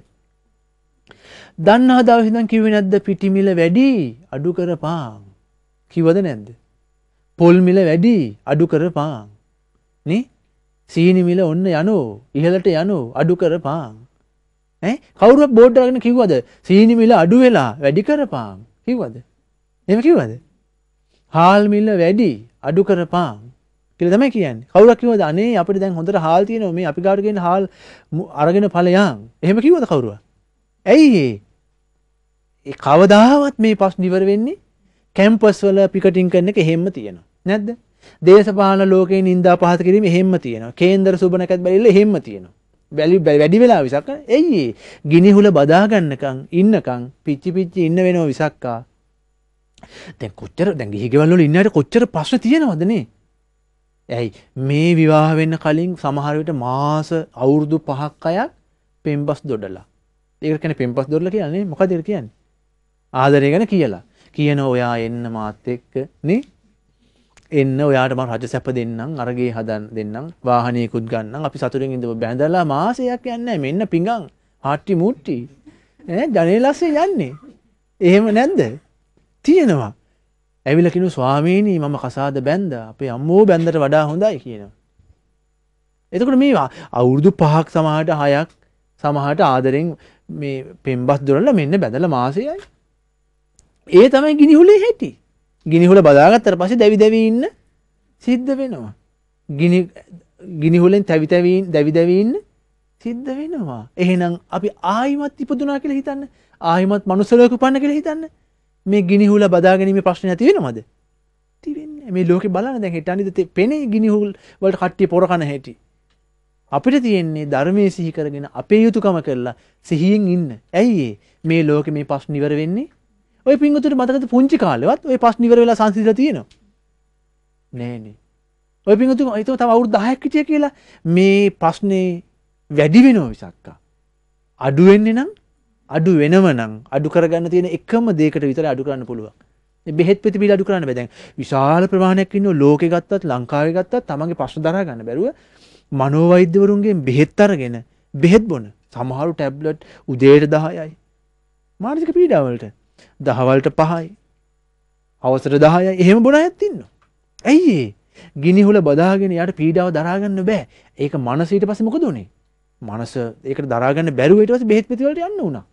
දන්නා දවස් ඉඳන් කිව්වේ නැද්ද පිටිමිල වැඩි අඩු කරපන්. කිවද නැද්ද. පොල්මිල වැඩි අඩු කරපාං. නේ සීනිමිල ඔන්න යනු ඉහලට යනු අඩු කරපාං. කවුර බෝඩ්ඩගෙන කිව්වද සීනිමිල අඩු වෙලා වැඩි කරපාං කිව්වද. එම කිව්වද. හාල්මිල්ල වැඩි අඩු කරපාං කිලදම කියන් කවරක්කිව දනේ අපි දැන් හොඳට හාල්තියන මේ අපි ගාඩගෙන් හාල් අරගෙන පලයන් එහෙම කිවද කවුරුව. ඇයි ඒ කවදාවත් මේ පස් නිවර වෙන්නේ කැම්පස් වල පිකටින් කරන එක හෙම තියෙනවා නැද්ද දේශපාන ලෝකයේ නින්දා පහස කිරීම හෙම තියෙනවා කේන්දර සුබනකත් බැරිල්ල හෙම තියෙනවා බැලි වැඩි වෙලා විසක්ක එයි ගිනි හුල බදාගන්නකං ඉන්නකං පිච්චි පිච්චි ඉන්න වෙනවා විසක්කා දැන් කොච්චර දැන් ගිහිගෙවල් වල ඉන්නට කොච්චර ප්‍රශ්න තියෙනවදනේ ඇයි මේ විවාහ වෙන්න කලින් සමහර විට මාස අවුරුදු පහක් අයත් පෙම්බස් දොඩලා ඒකට කියන්නේ පෙම්බස් දොඩලා කියන්නේ මොකද ඒක කියන්නේ ආදරය ගැන කියලා කියන ඔයා එන්න මාත් එක්ක නේ එන්න ඔයාට ම රජ සැප දෙන්නම් අරගේ හදන් දෙන්නම් වාහනයකුත් ගන්න අපි සතුරින් ඉඳව බැඳලා මාසයක් යන්න මෙන්න පිඟං හට්ටි මුට්ටි ජනලස්සේ යන්නේ එහෙම නැන්ද තියෙනවා ඇවිලකිනු ස්වාමීනී මම කසාද බැන්ද අපේ අම්මෝ බැන්දට වඩා හොඳයි කියනවා. එතකට මේවා අවුරුදු පහක් සමහට හයක් සමහට ආදරෙන් පෙම්බස් දුරල මෙන්න බැඳල මාසයයි ඒ තමයි ගිනිහුලේ හැටි ගිනිහුල බදාගත්තර පසි දැවි දැවීන්න සිද්ධ වෙනවා. ගිනිහුලෙන් තැවිතැවීන් දැවිදැවීන්න සිද්ධ වෙනවා. එහෙනම් අපි ආයිමත් ඉපදුනා කියලා හිතන්න ආයිමත් මනුසලයක පන්න කියලා හිතන්න මේ ගිනිහුල බදාගැනීම ප්‍රශ්න ඇති වෙනමද තිවෙන්න මේ ලෝක බලන්න දැ හිටනිද පෙනේ ගිනිහුල් වලට කට්ටිය පොරකන හැටි. අපිට තියෙන්නේ ධර්මය සිහිකරගෙන අපේ යුතුකම කරලා සිහියෙන් ඉන්න ඇයිඒ මේ ලෝක මේ පස් නිවර වෙන්නේ ඔය පින්ගතුට මතකත පුංචි කාලවත් ඔය පස් නිවර වෙලා සංසිල තියෙනවා නෑනේ ඔය පිංගතු අයිතම තම අවුරු දායක්කිටය කියලා මේ ප්‍රශ්නය වැඩි වෙනෝ විසක්කා අඩුවෙන්නේ නම් අඩු වෙනම නම් අඩු කරගන්න තියෙන එකම දේකට විතර අඩු කරන්න පුළුවන් බෙහෙත් ප්‍රතිබිල අඩු කරන්න බැදැන් විශාල ප්‍රමාණයක් ඉන්න ලෝකෙ ගත්තත් ලංකාවේ ගත්තත් තමන්ගේ ප්‍රශ්න දරා ගන්න බැරුව මනෝවෛද්‍යවරුන්ගේ බෙහෙත් අරගෙන බෙහෙත් බොන සමහරු ටැබ්ලට් උදේට දහයයි මානසික පීඩාවලට දහවල්ට පහයි අවසර දාය එහෙම බොන ඇත්තින්න. ඇයිඒ ගිනිහුල බදාගෙන යට පීඩාව දරාගන්න බෑ ඒක මනසීට පසමක දුණේ මනස ඒක දරාගන්න බැරුවටවස බෙත්පතිවලට යන්න වුණා.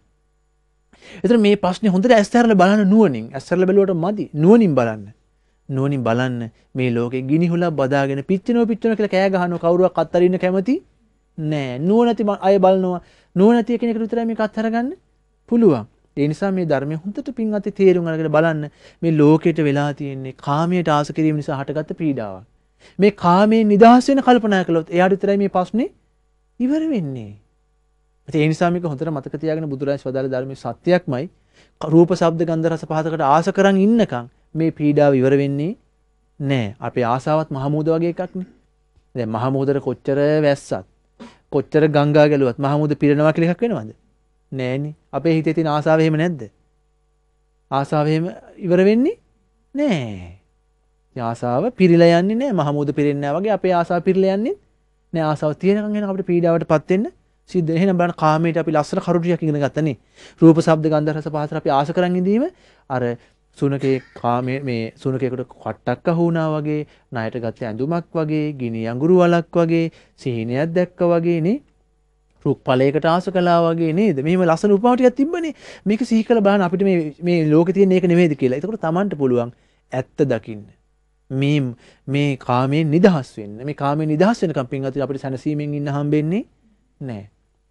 එතර මේ පස්න හොඳට ඇස්තරල බලන්න නුවනින් ඇස්සරල බැලුවට මදි නුවනින් බලන්න නුවනින් බලන්න මේ ලෝක ගිනිහුල බදාගෙන පිච්චනෝ පිච්චන කළ කෑගහන කවරුවක් අත්තරන්න කැමති නෑ නුවනැති අය බලනවා නුවනැතිය කෙනෙක විතරම කත්හරගන්න පුළුවන් ඒ නිසා මේ ධර්මය හොඳට පින්වත් තේරුම් අරගෙන බලන්න මේ ලෝකෙට වෙලා තියෙන්නේ කාමයට ආස කිරීම නිසා හටගත්ත පීඩාවක්. මේ කාමයෙන් නිදහස් වෙන කල්පනා කළොත් එයාට විතරයි මේ ප්‍රශ්නේ ඉවර වෙන්නේ. ඒ නිසා මේක හොඳට මතක තියාගෙන බුදුරජාණන් වදාළ ධර්මයේ සත්‍යයක්මයි රූප ශබ්ද ගන්ධ රස පහසකට ආස කරන් ඉන්නකම් මේ පීඩාව ඉවර වෙන්නේ නෑ. අපේ ආසාවත් මහමූද වගේ එකක්නේ. දැන් මහමූදට කොච්චර වැස්සත් කොච්චර ගංගා ගැලුවත් මහමූද පිරෙනවා කියලා එකක් වෙනවද? නෑනේ. අපේ හිතේ තියෙන ආසාව එහෙම නැද්ද? ආසාව එහෙම ඉවර වෙන්නේ නෑ. ඉතින් ආසාව පිරিলা යන්නේ නෑ. මහමෝද පිරෙන්නේ නෑ වගේ අපේ ආසාව පිරিলা යන්නේ නෑ. ආසාව තියෙනකන් එන අපිට පීඩාවටපත් වෙන්න සිද්ධ වෙන. එහෙනම් බලන්න කාමයට අපි ලස්සන කරුටියක් ඉගෙන ගත්තනේ. රූප, ශබ්ද, ගන්ධ, රස, පහස අපි ආස කරන් ඉඳීම අර සුනකේ කාමයේ මේ සුනකේකට කට්ටක් අහුණා වගේ ණයට ගත්ත ඇඳුමක් වගේ ගිනි අඟුරු වලක් වගේ සිහිනයක් දැක්කා වගේ නේ රුක් පලයකට ආස කලා වගේ නේද මෙම ලසන උපාටියක් තිබන්නේ මේක සීකල බාන අපිට මේ ලෝක තියන ඒක නෙවේද කියලා එතකට තමන්ට පුළුවන් ඇත්ත දකින්න. මේ මේ කාමේ නිදහස් වන්න මේ කාම නිදහස්සෙන කම්පින් අති අපට සැනසීමෙන් ඉන්න හම්බෙන්නේ නෑ.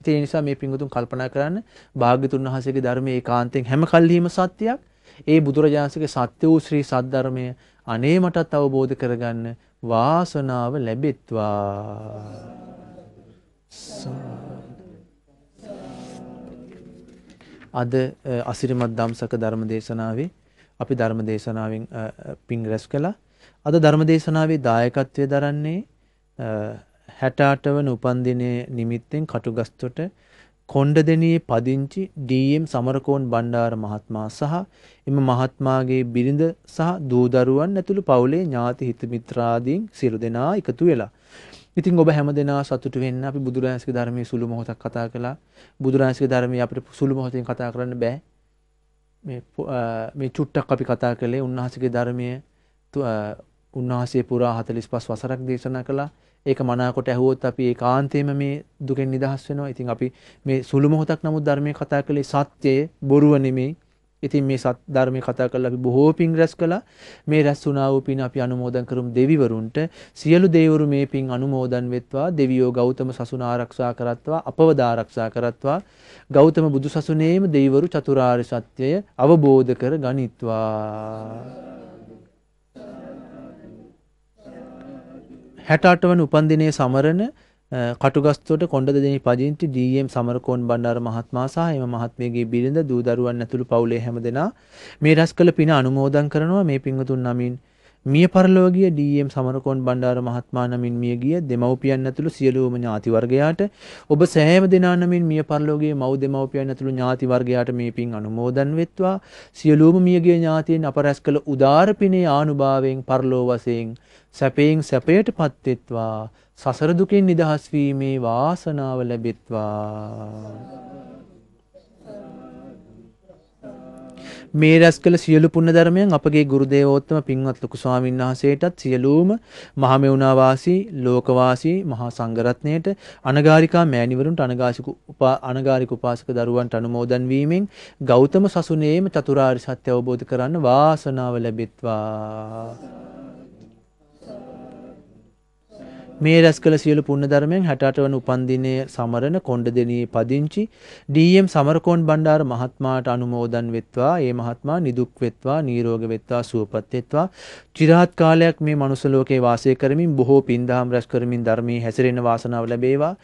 ඒ නිසා මේ පින්ගතුන් කල්පනා කරන්න භාග්‍යතුන් වහසගේ ධර්මයේ කාන්තෙන් හැම කල්ලීම සත්‍යයක් ඒ බුදුරජාන්සගේ සත්‍ය වූ ශ්‍රී සද්ධර්මය අනේ මටත් අවබෝධ කරගන්න වාසනාව ලැබෙත්වා. So... අද අසිරිමත් දම්සක ධර්ම දේශනාවේ අපි ධර්ම දේශනාවෙන් පින් රැස් කළා. අද ධර්ම දේශනාවේ දායකත්වය දරන්නේ 68 වන උපන්දිනයේ නිමිත්තෙන් කටුගස්තොට කොණ්ඩදෙණියේ පදිංචි ඩී.එම්. සමරකෝන් බණ්ඩාර මහත්මයා සහ එම මහත්මාගේ බිරිඳ සහ දූ දරුවන් ඇතුළු පවුලේ ඥාති හිත මිත්‍රාදීන් සියලු දෙනා එකතු වෙලා ඉතින් ඔබ හැම දෙනා සතුටු වෙන්න අපි බුදුරජාණන්ගේ ධර්මයේ සුළු මොහොතක් කතා කළා. බුදුරජාණන්ගේ ධර්මයේ අපිට සුළු මොහොතෙන් කතා කරන්න බෑ. මේ මේ චුට්ටක් අපි කතා කළේ උන්වහන්සේගේ ධර්මයේ උන්වහන්සේ පුරා 45 වසරක් දේශනා කළා. ඒක මනාකොට ඇහුවොත් අපි ඒකාන්තයෙන්ම මේ දුකෙන් නිදහස් වෙනවා. ඉතින් අපි මේ සුළු මොහොතක් නමුත් ධර්මයේ කතා කළේ සත්‍යයේ බොරුව නෙමෙයි. ඉතින් මේ සත් ධර්මයේ කතා කරලා අපි බොහෝ පින් රැස් කළා. මේ රැස් වුණා වූ පින් අපි අනුමෝදන් කරමු දෙවිවරුන්ට. සියලු දෙවිවරු මේ පින් අනුමෝදන් වෙත්වා. දෙවියෝ ගෞතම සසුන ආරක්ෂා කරත්වා, අපවද ආරක්ෂා කරත්වා. ගෞතම බුදු සසුනේම දෙවිවරු චතුරාර්ය සත්‍යය අවබෝධ කර ගනිත්වා. 68 වන උපන්දිනයේ සමරන කටුගස්තොට කොණ්ඩදෙනි පදිංචි ඩී.එම්. සමරකෝන් බණ්ඩාර මහත්මයා සහ එම මහත්මියගේ බිරිඳ දූ දරුවන් ඇතුළු පවුලේ හැමදෙනා මේ රැස්කළ පින අනුමෝදන් කරනවා මේ පින්වතුන් නමින් මිය පරලෝකීය ඩී.එම්. සමරකෝන් බණ්ඩාර මහත්මයා නමින් මිය ගිය දෙමව්පියන් ඇතුළු සියලුම ඥාති වර්ගයාට ඔබ සෑම දෙනා නමින් මිය පරලෝකීය මව් දෙමව්පියන් ඇතුළු ඥාති වර්ගයාට මේ පින් අනුමෝදන් වෙත්වා සියලුම මියගිය ඥාතීන් අප රැස්කළ උදාර පිනේ ආනුභාවයෙන් පරලෝ වශයෙන් සැපයෙන් සැපයට පත්වෙත්වා සසර දුකෙන් නිදහස් වීමේ වාසනාව ලැබෙත්වා. මේ රැස් කළ සියලු පුණ්‍ය ධර්මයන් අපගේ ගුරු දේවෝත්තම පින්වත් ලොකු ස්වාමීන් වහන්සේටත් සියලුම මහමෙවුනා වාසී ලෝක වාසී මහා සංඝරත්නයට අනගාരികා මෑණිවරුන්ට අනගාසික උපා අනගාരിക උපාසක දරුවන්ට අනුමෝදන් වීමෙන් ගෞතම සසුනේම චතුරාර්ය සත්‍ය අවබෝධ කරන්න වාසනාව ලැබෙත්වා මේ රැස් කළ සියලු පුණ්‍ය ධර්මයන් 68 වන උපන්දිනයේ සමරන කොණ්ඩදෙණියේ පදිංචි ඩී.එම්. සමරකෝන් බණ්ඩාර මහත්මයාට අනුමෝදන් වෙත්වා, ඒ මහත්මයා නිදුක් වෙත්වා, නිරෝග වෙත්වා, සුවපත් වෙත්වා. চিරාත් කාලයක් මේ මනුස්ස ලෝකේ වාසය කරමින් බොහෝ පින්දහම් රැස් කරමින් ධර්මයේ හැසිරෙන වාසනාව ලැබේවා.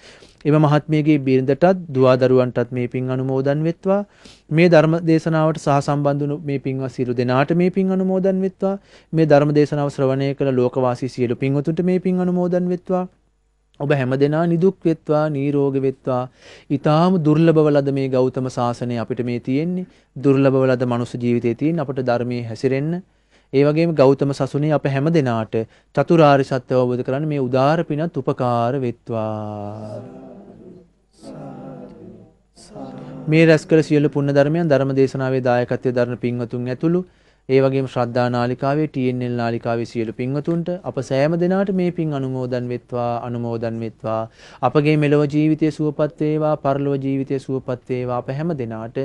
එම මහත්මියගේ බිරිඳටත් දුවදරුවන්ටත් මේ පින් අනුමෝදන් වෙත්වා මේ ධර්ම දේශනාවට සහසම්බන්ධ වුණු මේ පින්වත් සියලු දෙනාට මේ පින් අනුමෝදන් වෙත්වා මේ ධර්ම දේශනාව ශ්‍රවණය කළ ලෝකවාසී සියලු පින්වතුන්ට මේ පින් අනුමෝදන් වෙත්වා ඔබ හැමදෙනා නිදුක් වෙත්වා නිරෝග වෙත්වා ඊටාම දුර්ලභව ලද මේ ගෞතම සාසනය අපිට මේ තියෙන්නේ දුර්ලභව ලද මනුස්ස ජීවිතයේ තියෙන අපට ධර්මයේ හැසිරෙන්න ඒ වගේම ගෞතම සසුනේ අප හැමදෙනාට චතුරාර්ය සත්‍ය අවබෝධ කරගන්න මේ උදාාර පිනත් උපකාර වෙත්වා මේ රැස්කල සියලු පුණ්‍ය ධර්මයන් ධර්ම දේශනාවේ දායකත්වයේ දරන පින්වතුන් ඇතුළු ඒ වගේම ශ්‍රද්ධා නාලිකාවේ TNL නාලිකාවේ සියලු පින්වතුන්ට අප සෑම දෙනාට මේ පින් අනුමෝදන් වෙත්වා අනුමෝදන් වෙත්වා අපගේ මෙලොව ජීවිතයේ සුවපත් වේවා පරලොව ජීවිතයේ සුවපත් වේවා අප හැම දෙනාට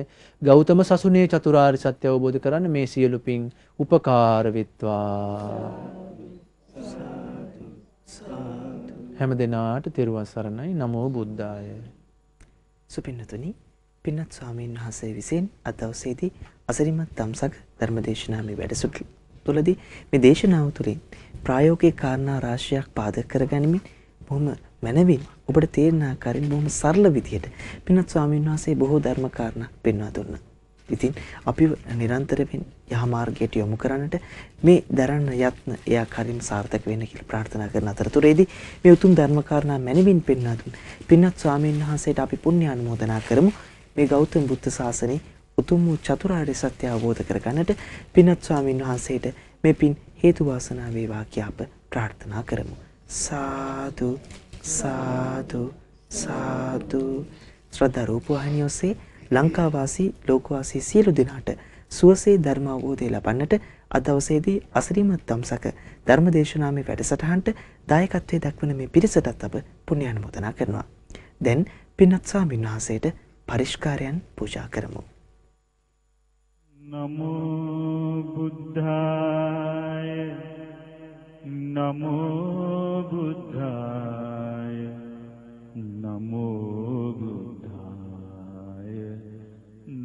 ගෞතම සසුනේ චතුරාර්ය සත්‍ය අවබෝධ කරන්න මේ සියලු පින් උපකාර වෙත්වා හැම දෙනාට තෙරුවන් සරණයි නමෝ බුද්ධාය සුපින්නතුනි පින්නත් ස්වාමීන් වහන්සේ විසින් අද දවසේදී අසරිමත් තම්සක ධර්මදේශනා මේ වැඩසටහන තුළදී මේ දේශනාව තුළින් ප්‍රායෝගික කාරණා රාශියක් පාදක කරගනිමින් බොහොම මැනවින් ඔබට තේරෙන ආකාරයෙන් බොහොම සරල විදිහට පින්නත් ස්වාමීන් වහන්සේ බොහෝ ධර්ම කාරණා පෙන්වා දුන්නා. ඉතින් අපි නිරන්තරයෙන් යහ මාර්ගයට යොමු කරන්නට මේ දරන්න යත්න එයා කරින් සාර්ථක වෙන්න කියලා ප්‍රාර්ථනා කරන අතරතුරේදී මේ උතුම් ධර්ම කාරණා මැනවින් පෙන්වා දුන් පින්වත් ස්වාමීන් වහන්සේට අපි පුණ්‍ය ආනුමෝදනා කරමු මේ ගෞතම බුද්ධ ශාසනයේ උතුම් වූ චතුරාර්ය සත්‍ය අවබෝධ කරගන්නට පින්වත් ස්වාමීන් වහන්සේට මේ පින් හේතු වාසනා වේවා කියා අප ප්‍රාර්ථනා කරමු සාදු සාදු සාදු ශ්‍රද්ධා රූපවාහිනිය ඔස්සේ ලංකාවාසී ලෝකවාසී සියලු දෙනාට සුවසේ ධර්ම අවබෝධය ලබන්නට අද දවසේදී අසිරිමත් තම්සක ධර්ම දේශනාවේ වැඩසටහනට දායකත්වයේ දක්වන මේ පිරිසටත් අප පුණ්‍යානුමෝදනා කරනවා. දැන් පින්වත් ස්වාමීන් වහන්සේට පරිස්කාරයන් පූජා කරමු. නමෝ බුද්ධාය නමෝ බුද්ධාය නමෝ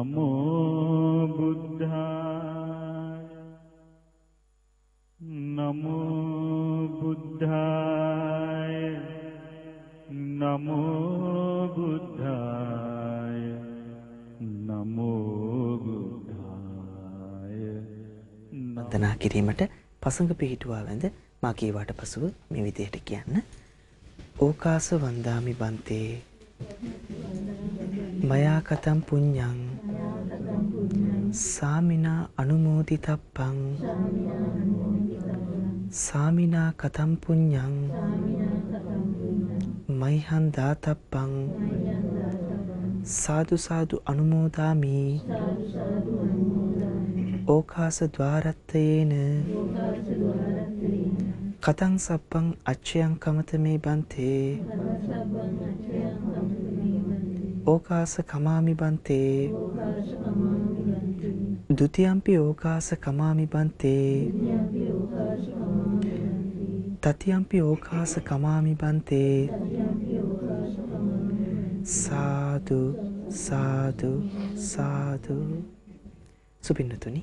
නමෝ බුද්ධාය නමෝ බුද්ධාය නමෝ බුද්ධාය නමෝ බුද්ධාය වන්දනා කිරීමට පසඟ පිහිටුවා වැඳ මගේ වට පසුව මේ විදිහට කියන්න ඕකාස වන්දාමි බන්තේ මයා කතම් පුඤ්ඤං සාමිනා අනුමෝදිතප්පං සාමිනා කතම් පුඤ්ඤං මයිහං දාතප්පං සාදු සාදු අනුමෝදාමි ඕකාස ద్వාරත්තේන කතං සප්පං අච්චයං කමත මේ බන්තේ ඕකාස කමාමි බන්තේ ඕකාස කමාමි දුතියම්පි ඕකාස කමාමි බන්තේ තතියම්පි ඕකාස කමාමි බන්තේ සාදු සාදු සාදු සුපින්නතුනි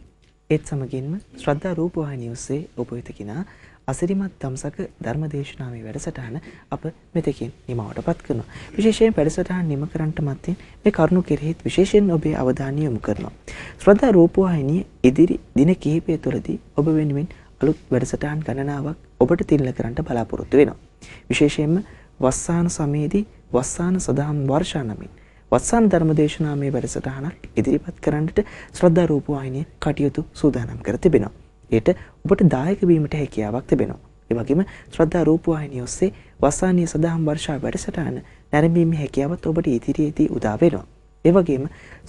ඒත් සමගින්ම ශ්‍රද්ධා රූපවාහිනිය ඔස්සේ ඔබ වෙත කිනා අසිරිමත් දම්සක ධර්මදේශනාමය වැඩසටහන අප මෙතකින් නිමවට පත් කරනවා. විශේෂයෙන් වැඩසටහන් නිම කරන්නට මත්තෙන් මේ කරුණු කෙරෙහිත් විශේෂයෙන් ඔබේ අවධානය යොමු කරනවා. ශ්‍රද්ධා රූපවාහිනිය ඉදිරි දින කිහිපය තුළදී ඔබ වෙනුවෙන් අලුත් වැඩසටහන් ගණනාවක් ඔබට තිල්ල කරන්නට බලාපොරොත්තු වෙනවා. විශේෂයෙන්ම වස්සාන සමයේදී වස්සාන සදහම් වර්ෂා නමින් වත්සන් ධර්මදේශනාමය වැඩසටහනක් ඉදිරිපත් කරන්නට ශ්‍රද්ධා රූපවාහිනිය කටයුතු සූදානම් කර තිබෙනවා. ඒට ඔබට දායක වීමට හැකියාවක් තිබෙනවා. ඒ වගේම ශ්‍රද්ධා රූපවාහිනිය ඔස්සේ වසානිය සදාම් වර්ෂා වැඩසටහන නැරඹීමේ හැකියාවත් ඔබට ඉදිරියේදී උදා වෙනවා. ඒ වගේම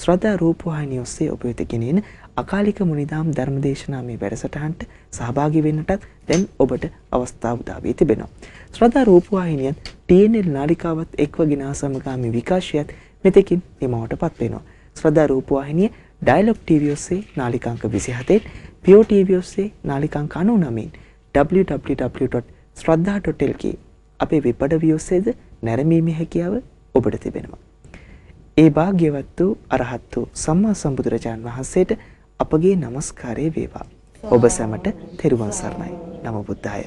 ශ්‍රද්ධා රූපවාහිනිය ඔස්සේ ඔබ වෙත ගෙනෙන අකාලික මුනිදාම් ධර්මදේශනා මේ වැඩසටහනට සහභාගී වෙන්නටත් දැන් ඔබට අවස්ථාව උදා වී තිබෙනවා. ශ්‍රද්ධා රූපවාහිනිය TNL නාලිකාවත් එක්ව ගිනා සමගාමී විකාශයත් මෙතකින් නිමවටපත් වෙනවා. ශ්‍රද්ධා රූපවාහිනිය ඩයලොග් TV ඔස්සේ නාලිකාංක 27 POTV ඔස්සේ නාලිකාංක 99න් www.shraddha.lk අපේ වෙබ්අඩවිය ඔස්සේද නැරඹීමේ හැකියාව ඔබට තිබෙනවා. ඒ වාග්යවත් වූ අරහත් වූ සම්මා සම්බුදුරජාන් වහන්සේට අපගේ নমස්කාරය වේවා. ඔබ සැමට තෙරුවන් සරණයි. නමෝ බුද්ධාය.